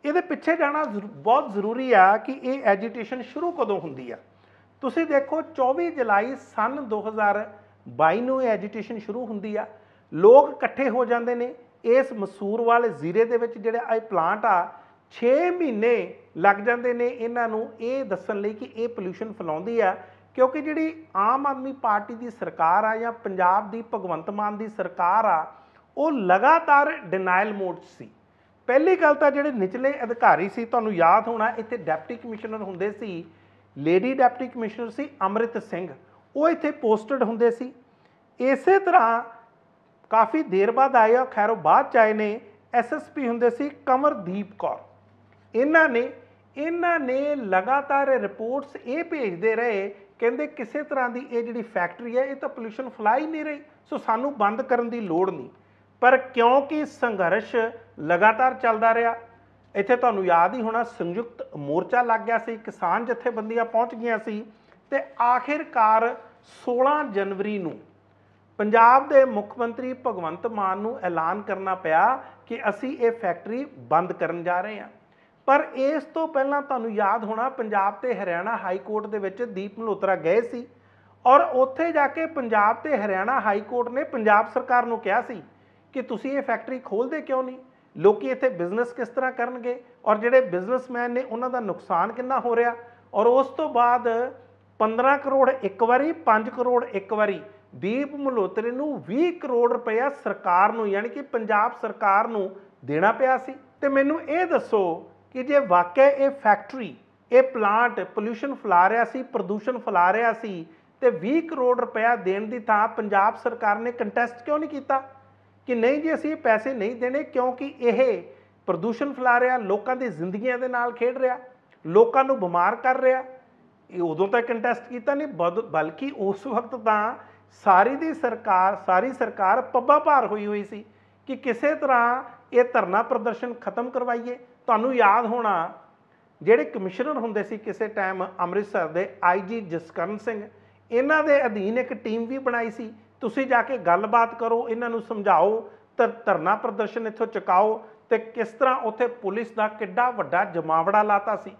ਇਹਦੇ ਪਿੱਛੇ ਜਾਣਾ ਬਹੁਤ ਜ਼ਰੂਰੀ ਆ ਕਿ ਇਹ ਐਜੀਟੇਸ਼ਨ ਸ਼ੁਰੂ ਕਦੋਂ ਹੁੰਦੀ ਆ ਤੁਸੀਂ ਦੇਖੋ 24 ਜੁਲਾਈ ਸਨ 2022 ਨੂੰ ਐਜੀਟੇਸ਼ਨ ਸ਼ੁਰੂ ਹੁੰਦੀ ਆ ਲੋਕ ਇਕੱਠੇ ਹੋ ਜਾਂਦੇ ਨੇ ਇਸ ਮਸੂਰ ਵਾਲੇ ਜ਼ੀਰੇ ਦੇ ਵਿੱਚ ਜਿਹੜਾ ਇਹ ਪਲਾਂਟ ਆ 6 ਮਹੀਨੇ ਲੱਗ ਜਾਂਦੇ ਨੇ ਇਹਨਾਂ ਨੂੰ ਇਹ ਦੱਸਣ ਲਈ ਕਿ ਇਹ ਪੋਲੂਸ਼ਨ ਫੈਲਾਉਂਦੀ ਆ ਕਿਉਂਕਿ ਜਿਹੜੀ ਆਮ ਆਦਮੀ ਪਾਰਟੀ ਦੀ ਸਰਕਾਰ ਆ ਜਾਂ ਪੰਜਾਬ ਦੀ ਭਗਵੰਤ ਮਾਨ ਦੀ ਸਰਕਾਰ ਆ ਉਹ ਲਗਾਤਾਰ ਡਿਨਾਇਲ ਮੋਡ ਸੀ ਪਹਿਲੀ ਗੱਲ ਤਾਂ ਜਿਹੜੇ ਨਿਚਲੇ ਅਧਿਕਾਰੀ ਸੀ ਤੁਹਾਨੂੰ ਯਾਦ ਹੋਣਾ ਇੱਥੇ ਡੈਪਟੀ ਕਮਿਸ਼ਨਰ ਹੁੰਦੇ ਸੀ ਲੇਡੀ ਡੈਪਟੀ ਕਮਿਸ਼ਨਰ ਸੀ ਅਮਰਿਤ ਸਿੰਘ ਉਹ ਇੱਥੇ ਪੋਸਟਡ ਹੁੰਦੇ ਸੀ ਇਸੇ ਤਰ੍ਹਾਂ ਕਾਫੀ ਦੇਰ ਬਾਅਦ ਆਏ ਆ ਖੈਰ ਉਹ ਬਾਅਦ ਚ ਆਏ ਨੇ ਐਸਐਸਪੀ ਹੁੰਦੇ ਸੀ ਕਮਰਦੀਪ ਕੌਰ ਇਹਨਾਂ ਨੇ ਇਹਨਾਂ ਨੇ ਲਗਾਤਾਰ ਰਿਪੋਰਟਸ ਇਹ ਭੇਜਦੇ ਰਹੇ ਕਹਿੰਦੇ ਕਿਸੇ ਤਰ੍ਹਾਂ ਦੀ ਇਹ ਜਿਹੜੀ ਫੈਕਟਰੀ ਹੈ ਇਹ ਤਾਂ ਪੋਲੂਸ਼ਨ ਫਲਾਈ ਨਹੀਂ ਰਹੀ ਸੋ ਸਾਨੂੰ ਬੰਦ ਕਰਨ ਦੀ ਲੋੜ ਨਹੀਂ ਪਰ ਕਿਉਂਕਿ ਸੰਘਰਸ਼ ਲਗਾਤਾਰ ਚੱਲਦਾ ਰਿਹਾ ਇੱਥੇ ਤੁਹਾਨੂੰ ਯਾਦ ਹੀ ਹੋਣਾ ਸੰਯੁਕਤ ਮੋਰਚਾ ਲੱਗ ਗਿਆ ਸੀ ਕਿਸਾਨ ਜਥੇਬੰਦੀਆਂ ਪਹੁੰਚ ਗਈਆਂ ਸੀ ਤੇ ਆਖਿਰਕਾਰ 16 ਜਨਵਰੀ ਨੂੰ ਪੰਜਾਬ ਦੇ ਮੁੱਖ ਮੰਤਰੀ ਭਗਵੰਤ ਮਾਨ ਨੂੰ ਐਲਾਨ ਕਰਨਾ ਪਿਆ ਕਿ ਅਸੀਂ ਇਹ ਫੈਕਟਰੀ ਬੰਦ ਕਰਨ ਜਾ ਰਹੇ ਹਾਂ ਪਰ ਇਸ ਤੋਂ ਪਹਿਲਾਂ ਤੁਹਾਨੂੰ ਯਾਦ ਹੋਣਾ ਪੰਜਾਬ ਤੇ ਹਰਿਆਣਾ ਹਾਈ ਕੋਰਟ ਦੇ ਵਿੱਚ ਦੀਪ ਮਲੋਤਰਾ ਗਏ ਸੀ ਔਰ ਉੱਥੇ ਜਾ ਕੇ ਪੰਜਾਬ ਤੇ ਹਰਿਆਣਾ ਹਾਈ ਕੋਰਟ ਨੇ ਪੰਜਾਬ ਸਰਕਾਰ ਨੂੰ ਕਿਹਾ ਸੀ ਕਿ ਤੁਸੀਂ ਇਹ ਫੈਕਟਰੀ ਖੋਲਦੇ ਕਿਉਂ ਨਹੀਂ ਲੋਕੀ ਇੱਥੇ ਬਿਜ਼ਨਸ ਕਿਸ ਤਰ੍ਹਾਂ ਕਰਨਗੇ ਔਰ ਜਿਹੜੇ ਬਿਜ਼ਨਸਮੈਨ ਨੇ ਉਹਨਾਂ ਦਾ ਨੁਕਸਾਨ ਕਿੰਨਾ ਹੋ ਰਿਹਾ ਔਰ ਉਸ ਤੋਂ ਬਾਅਦ 15 ਕਰੋੜ ਇੱਕ ਵਾਰੀ 5 ਕਰੋੜ ਇੱਕ ਵਾਰੀ ਦੀਪ ਮਲੋਤਰੇ ਨੂੰ 20 ਕਰੋੜ ਰੁਪਇਆ ਸਰਕਾਰ ਨੂੰ ਯਾਨੀ ਕਿ ਪੰਜਾਬ ਸਰਕਾਰ ਨੂੰ ਦੇਣਾ ਪਿਆ ਸੀ ਤੇ ਮੈਨੂੰ ਇਹ ਦੱਸੋ ਕਿ ਜੇ ਵਾਕਿਆ ਇਹ ਫੈਕਟਰੀ ਇਹ ਪਲਾਂਟ ਪੋਲੂਸ਼ਨ ਫਲਾ ਰਿਹਾ ਸੀ ਪ੍ਰਦੂਸ਼ਣ ਫਲਾ ਰਿਹਾ ਸੀ ਤੇ 20 ਕਰੋੜ ਰੁਪਇਆ ਦੇਣ ਦੀ ਥਾਂ ਪੰਜਾਬ ਸਰਕਾਰ ਨੇ ਕੰਟੈਸਟ ਕਿਉਂ ਨਹੀਂ ਕੀਤਾ ਕਿ ਨਹੀਂ ਜੀ ਅਸੀਂ ਪੈਸੇ ਨਹੀਂ ਦੇਣੇ ਕਿਉਂਕਿ ਇਹ ਪ੍ਰਦੂਸ਼ਣ ਫਲਾ ਰਿਹਾ ਲੋਕਾਂ ਦੀ ਜ਼ਿੰਦਗੀਆਂ ਦੇ ਨਾਲ ਖੇਡ ਰਿਹਾ ਲੋਕਾਂ ਨੂੰ ਬਿਮਾਰ ਕਰ ਰਿਹਾ ਇਹ ਉਦੋਂ ਤਾਂ ਕੰਟੈਸਟ ਕੀਤਾ ਨਹੀਂ ਬਲਕਿ ਉਸ ਵਕਤ ਤਾਂ ਸਾਰੀ ਦੀ ਸਰਕਾਰ ਸਾਰੀ ਸਰਕਾਰ ਪੱਬਾ ਭਾਰ ਹੋਈ ਹੋਈ ਸੀ ਕਿ ਕਿਸੇ ਤਰ੍ਹਾਂ ਇਹ ਧਰਨਾ ਪ੍ਰਦਰਸ਼ਨ ਖਤਮ ਕਰਵਾਈਏ ਤੁਹਾਨੂੰ ਯਾਦ ਹੋਣਾ ਜਿਹੜੇ ਕਮਿਸ਼ਨਰ ਹੁੰਦੇ ਸੀ ਕਿਸੇ ਟਾਈਮ ਅੰਮ੍ਰਿਤਸਰ ਦੇ ਆਈਜੀ ਜਸਕਰਨ ਸਿੰਘ ਇਹਨਾਂ ਦੇ ਅਧੀਨ ਇੱਕ ਟੀਮ ਵੀ ਬਣਾਈ ਸੀ ਤੁਸੀਂ ਜਾ ਕੇ ਗੱਲਬਾਤ ਕਰੋ ਇਹਨਾਂ ਨੂੰ ਸਮਝਾਓ ਤਾਂ ਧਰਨਾ ਪ੍ਰਦਰਸ਼ਨ ਇੱਥੋਂ ਚੁਕਾਓ ਤੇ ਕਿਸ ਤਰ੍ਹਾਂ ਉੱਥੇ ਪੁਲਿਸ ਦਾ ਕਿੱਡਾ ਵੱਡਾ ਜਮਾਵੜਾ ਲਾਤਾ ਸੀ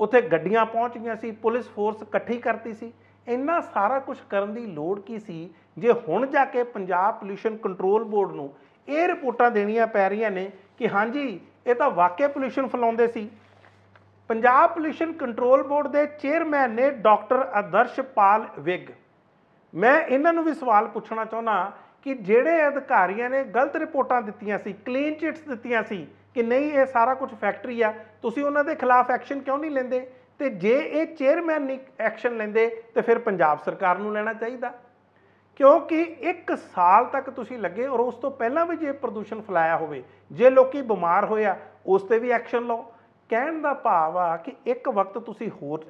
ਉੱਥੇ ਗੱਡੀਆਂ ਪਹੁੰਚ ਗਈਆਂ ਸੀ ਪੁਲਿਸ ਫੋਰਸ ਇਕੱਠੀ ਕਰਤੀ ਸੀ ਇੰਨਾ ਸਾਰਾ ਕੁਝ ਕਰਨ ਦੀ ਲੋੜ ਕੀ ਸੀ ਜੇ ਹੁਣ ਜਾ ਕੇ ਪੰਜਾਬ ਪੋਲੂਸ਼ਨ ਕੰਟਰੋਲ ਬੋਰਡ ਨੂੰ ਇਹ ਰਿਪੋਰਟਾਂ ਦੇਣੀਆਂ ਪੈ ਰਹੀਆਂ ਨੇ ਕਿ ਹਾਂਜੀ ਇਹ ਤਾਂ ਵਾਕਿਆ ਪੋਲੂਸ਼ਨ ਫਲਾਉਂਦੇ ਸੀ ਪੰਜਾਬ ਪੋਲੂਸ਼ਨ ਕੰਟਰੋਲ ਬੋਰਡ ਦੇ ਚੇਅਰਮੈਨ ਨੇ ਡਾਕਟਰ ਪਾਲ ਵਿਗ ਮੈਂ ਇਹਨਾਂ ਨੂੰ ਵੀ ਸਵਾਲ ਪੁੱਛਣਾ ਚਾਹੁੰਦਾ ਕਿ ਜਿਹੜੇ ਅਧਿਕਾਰੀਆਂ ਨੇ ਗਲਤ ਰਿਪੋਰਟਾਂ ਦਿੱਤੀਆਂ ਸੀ ਕਲੀਨ ਚਿਟਸ ਦਿੱਤੀਆਂ ਸੀ ਕਿ ਨਹੀਂ ਇਹ ਸਾਰਾ ਕੁਝ ਫੈਕਟਰੀ ਆ ਤੁਸੀਂ ਉਹਨਾਂ ਦੇ ਖਿਲਾਫ ਐਕਸ਼ਨ ਕਿਉਂ ਨਹੀਂ ਲੈਂਦੇ ਤੇ ਜੇ ਇਹ ਚੇਅਰਮੈਨ ਨਹੀਂ ਐਕਸ਼ਨ ਲੈਂਦੇ ਤੇ ਫਿਰ ਪੰਜਾਬ ਸਰਕਾਰ ਨੂੰ ਲੈਣਾ ਚਾਹੀਦਾ ਕਿਉਂਕਿ 1 ਸਾਲ ਤੱਕ ਤੁਸੀਂ ਲੱਗੇ ਔਰ ਉਸ ਤੋਂ ਪਹਿਲਾਂ ਵੀ ਜੇ ਪ੍ਰਦੂਸ਼ਣ ਫਲਾਇਆ ਹੋਵੇ ਜੇ ਲੋਕੀ ਬਿਮਾਰ ਹੋਇਆ ਉਸ ਤੇ ਵੀ ਐਕਸ਼ਨ ਲਓ ਕਹਿਣ ਦਾ ਭਾਵ ਆ ਕਿ ਇੱਕ ਵਕਤ ਤੁਸੀਂ ਹੋਰ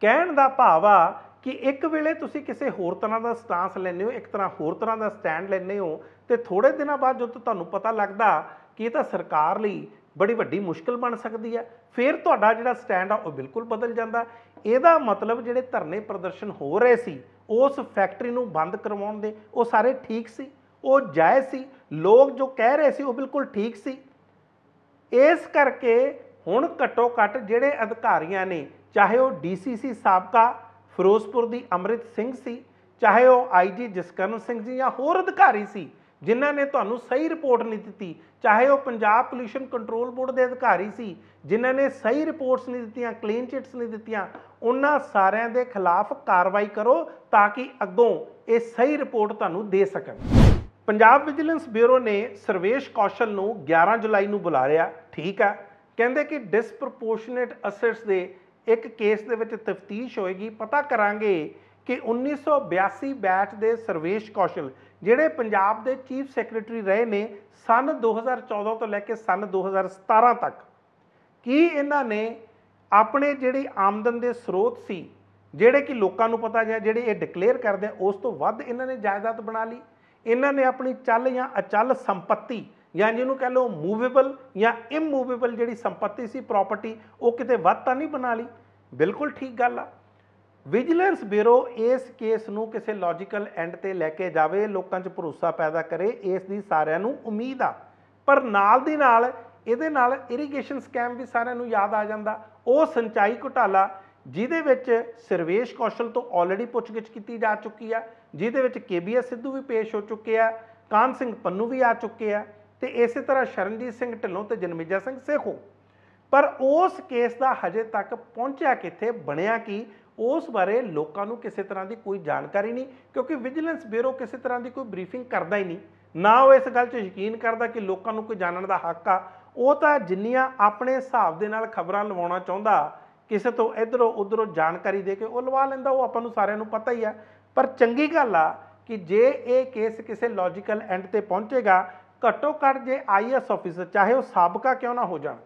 ਕਹਿਣ ਦਾ ਭਾਵ ਆ ਕਿ ਇੱਕ ਵੇਲੇ ਤੁਸੀਂ ਕਿਸੇ ਹੋਰ ਤਰ੍ਹਾਂ ਦਾ ਸਟਾਂਸ ਲੈਨੇ ਹੋ ਇੱਕ ਤਰ੍ਹਾਂ ਹੋਰ ਤਰ੍ਹਾਂ ਦਾ ਸਟੈਂਡ ਲੈਨੇ ਹੋ ਤੇ ਥੋੜੇ ਦਿਨਾਂ ਬਾਅਦ ਜਦੋਂ ਤੁਹਾਨੂੰ ਪਤਾ ਲੱਗਦਾ ਕਿ ਇਹ ਤਾਂ ਸਰਕਾਰ ਲਈ ਬੜੀ ਵੱਡੀ ਮੁਸ਼ਕਲ ਬਣ ਸਕਦੀ ਹੈ ਫਿਰ ਤੁਹਾਡਾ ਜਿਹੜਾ ਸਟੈਂਡ ਆ ਉਹ ਬਿਲਕੁਲ ਬਦਲ ਜਾਂਦਾ ਇਹਦਾ ਮਤਲਬ ਜਿਹੜੇ ਧਰਨੇ ਪ੍ਰਦਰਸ਼ਨ ਹੋ ਰਹੇ ਸੀ ਉਸ ਫੈਕਟਰੀ ਨੂੰ ਬੰਦ ਕਰਵਾਉਣ ਦੇ ਉਹ ਸਾਰੇ ਠੀਕ ਸੀ ਉਹ ਜਾਇਜ਼ ਸੀ ਲੋਕ ਜੋ ਕਹਿ ਰਹੇ ਸੀ ਉਹ ਬਿਲਕੁਲ ਠੀਕ ਸੀ ਇਸ ਕਰਕੇ ਹੁਣ ਘਟੋ ਘਟ ਜਿਹੜੇ ਅਧਿਕਾਰੀਆਂ ਨੇ ਚਾਹੇ ਉਹ ਡੀਸੀਸੀ ਸਾਬਕਾ ਫਿਰੋਜ਼ਪੁਰ ਦੀ ਅਮਰਿਤ ਸਿੰਘ ਸੀ ਚਾਹੇ ਉਹ ਆਈਜੀ ਜਸਕਰਨ ਸਿੰਘ ਜੀ ਜਾਂ ਹੋਰ ਅਧਿਕਾਰੀ ਸੀ ਜਿਨ੍ਹਾਂ ਨੇ ਤੁਹਾਨੂੰ ਸਹੀ ਰਿਪੋਰਟ ਨਹੀਂ ਦਿੱਤੀ ਚਾਹੇ ਉਹ ਪੰਜਾਬ ਪੋਲੂਸ਼ਨ ਕੰਟਰੋਲ ਬੋਰਡ ਦੇ ਅਧਿਕਾਰੀ ਸੀ ਜਿਨ੍ਹਾਂ ਨੇ ਸਹੀ ਰਿਪੋਰਟਸ ਨਹੀਂ ਦਿੱਤੀਆਂ ਕਲੀਨ ਚਿਟਸ ਨਹੀਂ ਦਿੱਤੀਆਂ ਉਹਨਾਂ ਸਾਰਿਆਂ ਦੇ ਖਿਲਾਫ ਕਾਰਵਾਈ ਕਰੋ ਤਾਂ ਕਿ ਅੱਗੋਂ ਇਹ ਸਹੀ ਰਿਪੋਰਟ ਤੁਹਾਨੂੰ ਦੇ ਸਕਣ ਪੰਜਾਬ ਵਿਜੀਲੈਂਸ ਬਿਊਰੋ ਨੇ ਸਰਵੇਸ਼ ਕੌਸ਼ਲ ਨੂੰ 11 ਜੁਲਾਈ ਨੂੰ ਬੁਲਾ ਰਿਆ ਠੀਕ ਹੈ ਕਹਿੰਦੇ ਕਿ ਡਿਸਪ੍ਰੋਪੋਰਸ਼ਨੇਟ ਅਸੈਟਸ ਦੇ ਇੱਕ ਕੇਸ ਦੇ ਵਿੱਚ ਤਫਤੀਸ਼ ਹੋਏਗੀ ਪਤਾ ਕਰਾਂਗੇ ਕਿ 1982 ਬੈਚ ਦੇ ਸਰਵੇਸ਼ ਕੌਸ਼ਲ ਜਿਹੜੇ ਪੰਜਾਬ ਦੇ ਚੀਫ ਸੈਕਟਰੀ ਰਹੇ ਨੇ ਸਨ 2014 ਤੋਂ ਲੈ ਕੇ ਸਨ 2017 ਤੱਕ ਕੀ ਇਹਨਾਂ ਨੇ ਆਪਣੇ ਜਿਹੜੀ ਆਮਦਨ ਦੇ ਸਰੋਤ ਸੀ ਜਿਹੜੇ ਕਿ ਲੋਕਾਂ ਨੂੰ ਪਤਾ ਜਾਂ ਜਿਹੜੇ ਇਹ ਡਿਕਲੇਅਰ ਕਰਦੇ ਆ ਉਸ ਤੋਂ ਵੱਧ ਇਹਨਾਂ ਨੇ ਜਾਇਦਾਦ ਬਣਾ ਲਈ ਇਹਨਾਂ ਨੇ ਆਪਣੀ ਚੱਲ ਜਾਂ ਅਚਲ ਸੰਪਤੀ ਜਾਂ ਜਿਹਨੂੰ ਕਹ ਲਓ ਮੂਵੇਬਲ ਜਾਂ ਇਮੂਵੇਬਲ ਜਿਹੜੀ ਸੰਪਤੀ ਸੀ ਪ੍ਰਾਪਰਟੀ ਉਹ ਕਿਤੇ ਵੱਧ ਤਾਂ ਨਹੀਂ ਬਣਾ ਲਈ ਬਿਲਕੁਲ ਠੀਕ ਗੱਲ ਆ ਵਿਜੀਲੈਂਸ ਬਿਊਰੋ ਇਸ ਕੇਸ ਨੂੰ ਕਿਸੇ ਲੌਜੀਕਲ ਐਂਡ ਤੇ ਲੈ ਕੇ ਜਾਵੇ ਲੋਕਾਂ 'ਚ ਭਰੋਸਾ ਪੈਦਾ ਕਰੇ ਇਸ ਦੀ ਸਾਰਿਆਂ ਨੂੰ ਉਮੀਦ ਆ ਪਰ ਨਾਲ ਦੀ ਨਾਲ ਇਹਦੇ ਨਾਲ ਇਰੀਗੇਸ਼ਨ ਸਕੈਮ ਵੀ ਸਾਰਿਆਂ ਨੂੰ ਯਾਦ ਆ ਜਾਂਦਾ ਉਹ ਸਿੰਚਾਈ ਘੁਟਾਲਾ ਜਿਹਦੇ ਵਿੱਚ ਸਰਵੇਸ਼ ਕੌਸ਼ਲ ਤੋਂ ਆਲਰੇਡੀ ਪੁੱਛਗਿੱਛ ਕੀਤੀ ਜਾ ਚੁੱਕੀ ਆ ਜਿਹਦੇ ਵਿੱਚ ਕੇਬੀਐਸ ਸਿੱਧੂ ਵੀ ਪੇਸ਼ ਹੋ ਚੁੱਕੇ ਆ ਕਾਨ ਸਿੰਘ ਪੰਨੂ ਵੀ ਆ ਚੁੱਕੇ ਆ ਤੇ ਇਸੇ ਤਰ੍ਹਾਂ ਸ਼ਰਨਜੀਤ ਸਿੰਘ ਢਿੱਲੋਂ ਤੇ ਜਨਮੇਜਾ ਸਿੰਘ ਸੇਖੋ ਪਰ ਉਸ ਕੇਸ ਦਾ ਹਜੇ ਤੱਕ ਪਹੁੰਚਿਆ ਕਿੱਥੇ ਬਣਿਆ ਕੀ ਉਸ ਬਾਰੇ ਲੋਕਾਂ ਨੂੰ ਕਿਸੇ ਤਰ੍ਹਾਂ ਦੀ ਕੋਈ ਜਾਣਕਾਰੀ ਨਹੀਂ ਕਿਉਂਕਿ ਵਿਜੀਲੈਂਸ ਬਿਊਰੋ ਕਿਸੇ ਤਰ੍ਹਾਂ ਦੀ ਕੋਈ ਬਰੀਫਿੰਗ ਕਰਦਾ ਹੀ ਨਹੀਂ ਨਾ ਉਹ ਇਸ ਗੱਲ 'ਚ ਯਕੀਨ ਕਰਦਾ ਕਿ ਲੋਕਾਂ ਨੂੰ ਕੋਈ ਜਾਣਨ ਦਾ ਹੱਕ ਆ ਉਹ ਤਾਂ ਜਿੰਨੀਆਂ ਆਪਣੇ ਹਿਸਾਬ ਦੇ ਨਾਲ ਖਬਰਾਂ ਲਵਾਉਣਾ ਚਾਹੁੰਦਾ ਕਿਸੇ ਤੋਂ ਇਧਰੋਂ ਉਧਰੋਂ ਜਾਣਕਾਰੀ ਦੇ ਕੇ ਉਹ ਲਵਾ ਲੈਂਦਾ ਉਹ ਆਪਾਂ ਨੂੰ ਸਾਰਿਆਂ ਨੂੰ ਪਤਾ ਹੀ ਆ ਪਰ ਚੰਗੀ ਗੱਲ ਆ ਕਿ ਜੇ ਇਹ ਕੇਸ ਕਿਸੇ ਲੌਜੀਕਲ ਐਂਡ ਤੇ ਪਹੁੰਚੇਗਾ ਘੱਟੋ ਘੱਟ ਜੇ ਆਈਐਸ ਆਫੀਸਰ ਚਾਹੇ ਉਹ ਸਾਬਕਾ ਕਿਉਂ ਨਾ ਹੋ ਜਾਣ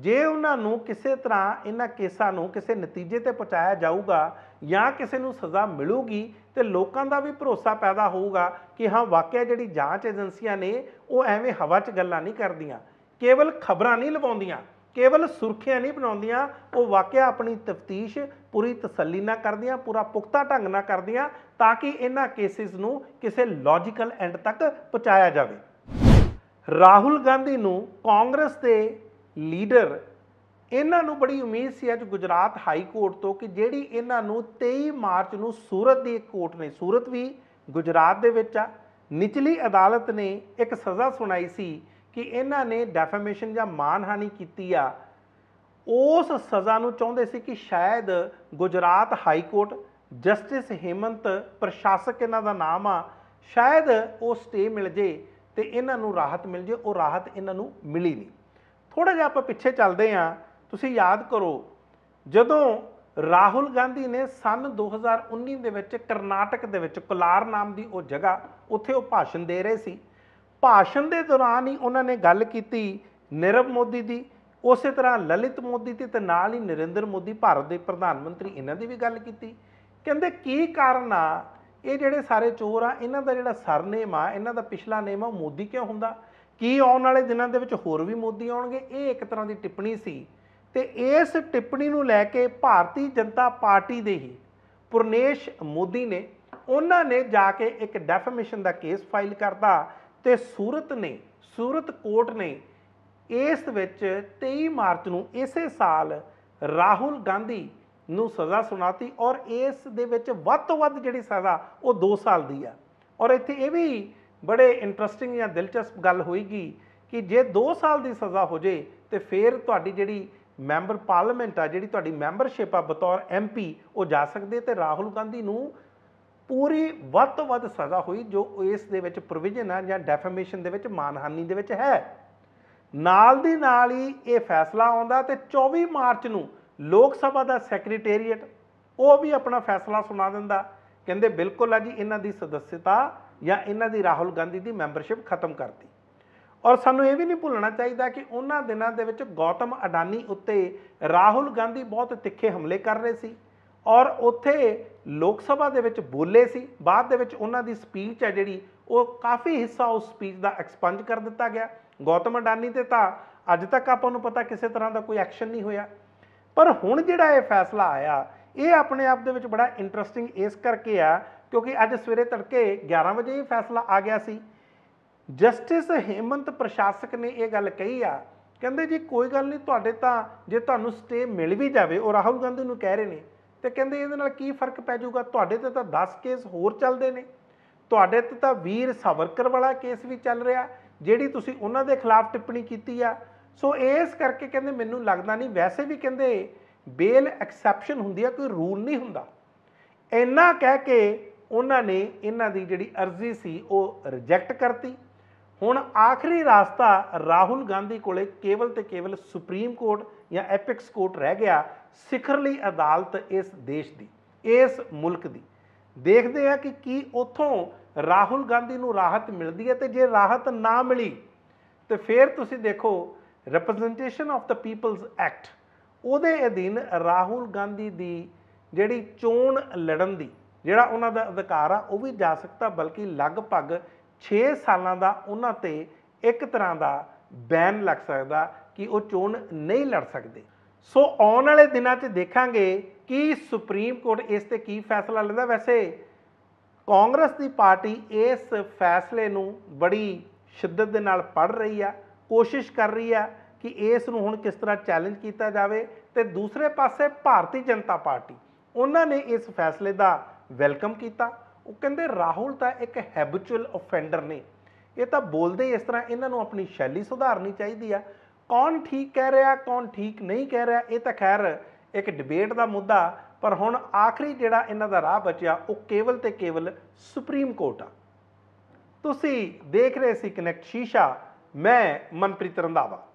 ਜੇ ਉਹਨਾਂ ਨੂੰ ਕਿਸੇ ਤਰ੍ਹਾਂ ਇਹਨਾਂ ਕੇਸਾਂ ਨੂੰ ਕਿਸੇ ਨਤੀਜੇ ਤੇ ਪਹੁੰਚਾਇਆ ਜਾਊਗਾ ਜਾਂ ਕਿਸੇ ਨੂੰ ਸਜ਼ਾ ਮਿਲੂਗੀ ਤੇ ਲੋਕਾਂ ਦਾ ਵੀ ਭਰੋਸਾ ਪੈਦਾ ਹੋਊਗਾ ਕਿ ਹਾਂ ਵਾਕਿਆ ਜਿਹੜੀ ਜਾਂਚ ਏਜੰਸੀਆਂ ਨੇ ਉਹ ਐਵੇਂ ਹਵਾ 'ਚ ਗੱਲਾਂ ਨਹੀਂ ਕਰਦੀਆਂ ਕੇਵਲ ਖਬਰਾਂ ਨਹੀਂ ਲਵਾਉਂਦੀਆਂ ਕੇਵਲ ਸੁਰਖੀਆਂ ਨਹੀਂ ਬਣਾਉਂਦੀਆਂ ਉਹ ਵਾਕਿਆ ਆਪਣੀ ਤਫਤੀਸ਼ ਪੂਰੀ ਤਸੱਲੀ ਨਾਲ ਕਰਦੀਆਂ ਪੂਰਾ ਪੁਖਤਾ ਢੰਗ ਨਾਲ ਕਰਦੀਆਂ ਤਾਂ ਕਿ ਇਹਨਾਂ ਕੇਸਿਸ ਨੂੰ ਕਿਸੇ ਲੌਜੀਕਲ ਐਂਡ ਤੱਕ ਪਹੁੰਚਾਇਆ ਜਾਵੇ ਰਾਹੁਲ ਗਾਂਧੀ ਨੂੰ ਕਾਂਗਰਸ ਦੇ ਲੀਡਰ ਇਹਨਾਂ ਨੂੰ ਬੜੀ ਉਮੀਦ ਸੀ ਅੱਜ ਗੁਜਰਾਤ ਹਾਈ ਕੋਰਟ ਤੋਂ ਕਿ ਜਿਹੜੀ ਇਹਨਾਂ ਨੂੰ 23 ਮਾਰਚ ਨੂੰ ਸੂਰਤ ਦੀ ਇੱਕ ਕੋਰਟ ਨੇ ਸੂਰਤ ਵੀ ਗੁਜਰਾਤ ਦੇ ਵਿੱਚ ਆ ਨਿਚਲੀ ਅਦਾਲਤ ਨੇ ਇੱਕ ਸਜ਼ਾ ਸੁਣਾਈ ਸੀ ਕਿ ਇਹਨਾਂ ਨੇ ਡੈਫੇਮੇਸ਼ਨ ਜਾਂ ਮਾਨਹਾਨੀ ਕੀਤੀ ਆ ਉਸ ਸਜ਼ਾ ਨੂੰ ਚਾਹੁੰਦੇ ਸੀ ਕਿ ਸ਼ਾਇਦ Gujarat high court justice Hemant Prachchhak ਇਹਨਾਂ ਦਾ ਨਾਮ ਆ ਸ਼ਾਇਦ ਉਹ ਸਟੇ ਮਿਲ ਜੇ ਤੇ ਇਹਨਾਂ ਨੂੰ ਰਾਹਤ ਮਿਲ ਜੇ ਉਹ ਰਾਹਤ ਇਹਨਾਂ ਨੂੰ ਮਿਲੀ ਨਹੀਂ ਥੋੜਾ ਜਿਹਾ ਆਪਾਂ ਪਿੱਛੇ ਚੱਲਦੇ ਆ ਤੁਸੀਂ ਯਾਦ ਕਰੋ ਜਦੋਂ ਰਾਹੁਲ ਗਾਂਧੀ ਨੇ ਸਨ 2019 ਦੇ ਵਿੱਚ ਕਰਨਾਟਕ ਦੇ ਵਿੱਚ ਕੋਲਾਰ ਨਾਮ ਦੀ ਉਹ ਜਗ੍ਹਾ ਉੱਥੇ ਉਹ ਭਾਸ਼ਣ ਦੇ ਰਹੇ ਸੀ ਭਾਸ਼ਣ ਦੇ ਦੌਰਾਨ ਹੀ ਉਹਨਾਂ ਨੇ ਗੱਲ ਕੀਤੀ ਨਿਰਵ ਮੋਦੀ ਦੀ ਉਸੇ ਤਰ੍ਹਾਂ ਲਲਿਤ ਮੋਦੀ ਤੇ ਨਾਲ ਹੀ ਨਰਿੰਦਰ ਮੋਦੀ ਭਾਰਤ ਦੇ ਪ੍ਰਧਾਨ ਮੰਤਰੀ ਇਹਨਾਂ ਦੀ ਵੀ ਗੱਲ ਕੀਤੀ ਕਹਿੰਦੇ ਕੀ ਕਾਰਨ ਆ ਇਹ ਜਿਹੜੇ ਸਾਰੇ ਚੋਰ ਆ ਇਹਨਾਂ ਦਾ ਜਿਹੜਾ ਸਰਨੇਮ ਆ ਇਹਨਾਂ ਦਾ ਪਿਛਲਾ ਨੇਮ ਆ ਮੋਦੀ ਕਿਉਂ ਹੁੰਦਾ ਕੀ ਆਉਣ ਵਾਲੇ ਦਿਨਾਂ ਦੇ ਵਿੱਚ ਹੋਰ ਵੀ ਮੋਦੀ ਆਉਣਗੇ ਇਹ ਇੱਕ ਤਰ੍ਹਾਂ ਦੀ ਟਿੱਪਣੀ ਸੀ ਤੇ ਇਸ ਟਿੱਪਣੀ ਨੂੰ ਲੈ ਕੇ ਭਾਰਤੀ ਜਨਤਾ ਪਾਰਟੀ ਦੇ ਹੀ ਪੁਰਨੇਸ਼ ਮੋਦੀ ਨੇ ਉਹਨਾਂ ਨੇ ਜਾ ਕੇ ਇੱਕ ਡੈਫਮੇਸ਼ਨ ਦਾ ਕੇਸ ਫਾਈਲ ਕਰਤਾ ਤੇ ਸੂਰਤ ਨੇ ਸੂਰਤ ਕੋਰਟ ਨੇ ਇਸ ਵਿੱਚ 23 ਮਾਰਚ ਨੂੰ ਇਸੇ ਸਾਲ ਰਾਹੁਲ ਗਾਂਧੀ ਨੂੰ ਸਜ਼ਾ ਸੁਣਾਤੀ ਔਰ ਇਸ ਦੇ ਵਿੱਚ ਵੱਧ ਤੋਂ ਵੱਧ ਜਿਹੜੀ ਸਜ਼ਾ ਉਹ 2 ਸਾਲ ਦੀ ਆ ਔਰ ਇੱਥੇ ਇਹ ਵੀ ਬੜੇ ਇੰਟਰਸਟਿੰਗ ਜਾਂ ਦਿਲਚਸਪ ਗੱਲ ਹੋਏਗੀ ਕਿ ਜੇ 2 ਸਾਲ ਦੀ ਸਜ਼ਾ ਹੋ ਜੇ ਤੇ ਫੇਰ ਤੁਹਾਡੀ ਜਿਹੜੀ ਮੈਂਬਰ ਪਾਰਲੀਮੈਂਟ ਆ ਜਿਹੜੀ ਤੁਹਾਡੀ ਮੈਂਬਰਸ਼ਿਪ ਆ ਬਤੌਰ ਐਮਪੀ ਉਹ ਜਾ ਸਕਦੇ ਤੇ ਰਾਹੁਲ ਗਾਂਧੀ ਨੂੰ ਪੂਰੀ ਵੱਧ ਤੋਂ ਵੱਧ ਸਜ਼ਾ ਹੋਈ ਜੋ ਇਸ ਦੇ ਵਿੱਚ ਪ੍ਰੋਵੀਜ਼ਨ ਆ ਜਾਂ ਡੈਫੇਮੇਸ਼ਨ ਦੇ ਵਿੱਚ ਮਾਨਹਾਨੀ ਦੇ ਵਿੱਚ ਹੈ ਨਾਲ ਦੀ ਨਾਲ ਹੀ ਇਹ ਫੈਸਲਾ ਆਉਂਦਾ ਤੇ 24 ਮਾਰਚ ਨੂੰ ਲੋਕ ਸਭਾ ਦਾ ਸੈਕਟਰੀਏਟ ਉਹ ਵੀ ਆਪਣਾ ਫੈਸਲਾ ਸੁਣਾ ਦਿੰਦਾ ਕਹਿੰਦੇ ਬਿਲਕੁਲ ਆ ਜੀ ਇਹਨਾਂ ਦੀ ਸਦਸਯਤਾ ਜਾਂ ਇਹਨਾਂ ਦੀ ਰਾਹੁਲ ਗਾਂਧੀ ਦੀ ਮੈਂਬਰਸ਼ਿਪ ਖਤਮ ਕਰਤੀ ਔਰ ਸਾਨੂੰ ਇਹ ਵੀ ਨਹੀਂ ਭੁੱਲਣਾ ਚਾਹੀਦਾ ਕਿ ਉਹਨਾਂ ਦਿਨਾਂ ਦੇ ਵਿੱਚ ਗੌਤਮ ਅਡਾਨੀ ਉੱਤੇ ਰਾਹੁਲ ਗਾਂਧੀ ਬਹੁਤ ਤਿੱਖੇ ਹਮਲੇ ਕਰ ਰਹੇ ਸੀ ਔਰ ਉੱਥੇ ਲੋਕ ਸਭਾ ਦੇ ਵਿੱਚ ਬੋਲੇ ਸੀ ਬਾਅਦ ਦੇ ਵਿੱਚ ਉਹਨਾਂ ਦੀ ਸਪੀਚ ਹੈ ਜਿਹੜੀ ਉਹ ਕਾਫੀ ਹਿੱਸਾ ਉਸ ਸਪੀਚ ਦਾ ਐਕਸਪੰਜ ਕਰ ਦਿੱਤਾ ਗਿਆ ਗੌਤਮ ਅਡਾਨੀ ਤੇ ਤਾਂ ਅੱਜ ਤੱਕ ਆਪਾਂ ਨੂੰ ਪਤਾ ਕਿਸੇ ਤਰ੍ਹਾਂ ਦਾ ਕੋਈ ਐਕਸ਼ਨ ਨਹੀਂ ਹੋਇਆ ਪਰ ਹੁਣ ਜਿਹੜਾ ਇਹ ਫੈਸਲਾ ਆਇਆ ਇਹ ਆਪਣੇ ਆਪ ਦੇ ਵਿੱਚ ਬੜਾ ਇੰਟਰਸਟਿੰਗ ਇਸ ਕਰਕੇ ਆ ਕਿਉਂਕਿ ਅੱਜ ਸਵੇਰੇ ਤੜਕੇ 11 ਵਜੇ ਹੀ ਫੈਸਲਾ ਆ ਗਿਆ ਸੀ ਜਸਟਿਸ ਹੇਮੰਤ ਪ੍ਰਸ਼ਾਸਕ ਨੇ ਇਹ ਗੱਲ ਕਹੀ ਆ ਕਹਿੰਦੇ ਜੀ ਕੋਈ ਗੱਲ ਨਹੀਂ ਤੁਹਾਡੇ ਤਾਂ ਜੇ ਤੁਹਾਨੂੰ ਸਟੇ ਮਿਲ ਵੀ ਜਾਵੇ ਉਹ ਰਾਹੁਲ ਗਾਂਧੀ ਨੂੰ ਕਹਿ ਰਹੇ ਨੇ ਤੇ ਕਹਿੰਦੇ ਇਹਦੇ ਨਾਲ ਕੀ ਫਰਕ ਪੈ ਜਾਊਗਾ ਤੁਹਾਡੇ ਤੇ ਤਾਂ 10 ਕੇਸ ਹੋਰ ਚੱਲਦੇ ਨੇ ਤੁਹਾਡੇ ਤੇ ਤਾਂ ਵੀਰ ਸਵਰਕਰ ਵਾਲਾ ਕੇਸ ਵੀ ਚੱਲ ਰਿਹਾ ਜਿਹੜੀ ਤੁਸੀਂ ਉਹਨਾਂ ਦੇ ਖਿਲਾਫ ਟਿੱਪਣੀ ਕੀਤੀ ਆ ਸੋ ਇਸ ਕਰਕੇ ਕਹਿੰਦੇ ਮੈਨੂੰ ਲੱਗਦਾ ਨਹੀਂ ਵੈਸੇ ਵੀ ਕਹਿੰਦੇ ਬੇਲ ਐਕਸੈਪਸ਼ਨ ਹੁੰਦੀ ਆ ਕੋਈ ਰੂਲ ਨਹੀਂ ਹੁੰਦਾ ਇੰਨਾ ਕਹਿ ਕੇ ਉਹਨਾਂ ਨੇ ਇਹਨਾਂ ਦੀ ਜਿਹੜੀ ਅਰਜ਼ੀ ਸੀ ਉਹ ਰਿਜੈਕਟ ਕਰਤੀ ਹੁਣ ਆਖਰੀ ਰਾਸਤਾ ਰਾਹੁਲ ਗਾਂਧੀ ਕੋਲੇ ਕੇਵਲ ਤੇ ਕੇਵਲ ਸੁਪਰੀਮ ਕੋਰਟ ਜਾਂ ਐਪਿਕਸ ਕੋਰਟ ਰਹਿ ਗਿਆ ਸਿਖਰਲੀ ਅਦਾਲਤ ਇਸ ਦੇਸ਼ ਦੀ ਇਸ ਮੁਲਕ ਦੀ ਦੇਖਦੇ ਆ ਕਿ ਕੀ ਉਥੋਂ ਰਾਹੁਲ ਗਾਂਧੀ ਨੂੰ ਰਾਹਤ ਮਿਲਦੀ ਹੈ ਤੇ ਜੇ ਰਾਹਤ ਨਾ ਮਿਲੀ ਤੇ ਫਿਰ ਤੁਸੀਂ ਦੇਖੋ representation of the people's act ਉਹਦੇ ਅਧੀਨ ਰਾਹੁਲ ਗਾਂਧੀ ਦੀ ਜਿਹੜੀ ਚੋਣ ਲੜਨ ਦੀ ਜਿਹੜਾ ਉਹਨਾਂ ਦਾ ਅਧਿਕਾਰ ਆ ਉਹ ਵੀ ਜਾ ਸਕਦਾ ਬਲਕਿ ਲਗਭਗ 6 ਸਾਲਾਂ ਦਾ ਉਹਨਾਂ ਤੇ ਇੱਕ ਤਰ੍ਹਾਂ ਦਾ ਬੈਨ ਲੱਗ ਸਕਦਾ ਕਿ ਉਹ ਚੋਣ ਨਹੀਂ ਲੜ ਸਕਦੇ ਸੋ ਆਉਣ ਵਾਲੇ ਦਿਨਾਂ 'ਚ ਦੇਖਾਂਗੇ ਕਿ ਸੁਪਰੀਮ ਕੋਰਟ ਇਸ ਤੇ ਕੀ ਫੈਸਲਾ ਲੈਂਦਾ ਵੈਸੇ ਕਾਂਗਰਸ ਦੀ ਪਾਰਟੀ ਇਸ ਫੈਸਲੇ ਨੂੰ ਬੜੀ ਸ਼ਿੱਦਤ ਦੇ ਨਾਲ ਪੜ ਰਹੀ ਆ ਕੋਸ਼ਿਸ਼ ਕਰ ਰਹੀ ਆ ਕਿ ਇਸ ਨੂੰ ਹੁਣ ਕਿਸ ਤਰ੍ਹਾਂ ਚੈਲੰਜ ਕੀਤਾ ਜਾਵੇ ਤੇ ਦੂਸਰੇ ਪਾਸੇ ਭਾਰਤੀ ਜਨਤਾ ਪਾਰਟੀ ਉਹਨਾਂ ਨੇ ਇਸ ਫੈਸਲੇ ਦਾ ਵੈਲਕਮ ਕੀਤਾ ਉਹ ਕਹਿੰਦੇ ਰਾਹੁਲ ਤਾਂ ਇੱਕ ਹੈਬਿਚੁਅਲ ਆਫੈਂਡਰ ਨੇ ਇਹ ਤਾਂ ਬੋਲਦੇ ਇਸ ਤਰ੍ਹਾਂ ਇਹਨਾਂ ਨੂੰ ਆਪਣੀ ਸ਼ੈਲੀ ਸੁਧਾਰਨੀ ਚਾਹੀਦੀ ਆ ਕੌਣ ਠੀਕ ਕਹਿ ਰਿਹਾ ਕੌਣ ਠੀਕ ਨਹੀਂ ਕਹਿ ਰਿਹਾ ਇਹ ਤਾਂ ਖੈਰ ਇੱਕ ਡਿਬੇਟ ਦਾ ਮੁੱਦਾ ਪਰ ਹੁਣ ਆਖਰੀ ਜਿਹੜਾ ਇਹਨਾਂ ਦਾ ਰਾਹ ਬਚਿਆ ਉਹ ਕੇਵਲ ਤੇ ਕੇਵਲ ਸੁਪਰੀਮ ਕੋਰਟ ਆ ਤੁਸੀਂ ਦੇਖ ਰਹੇ ਸੀ ਕਨੈਕਟ ਸ਼ੀਸ਼ਾ ਮੈਂ ਮਨਪ੍ਰੀਤ ਰੰਦਾਵਾ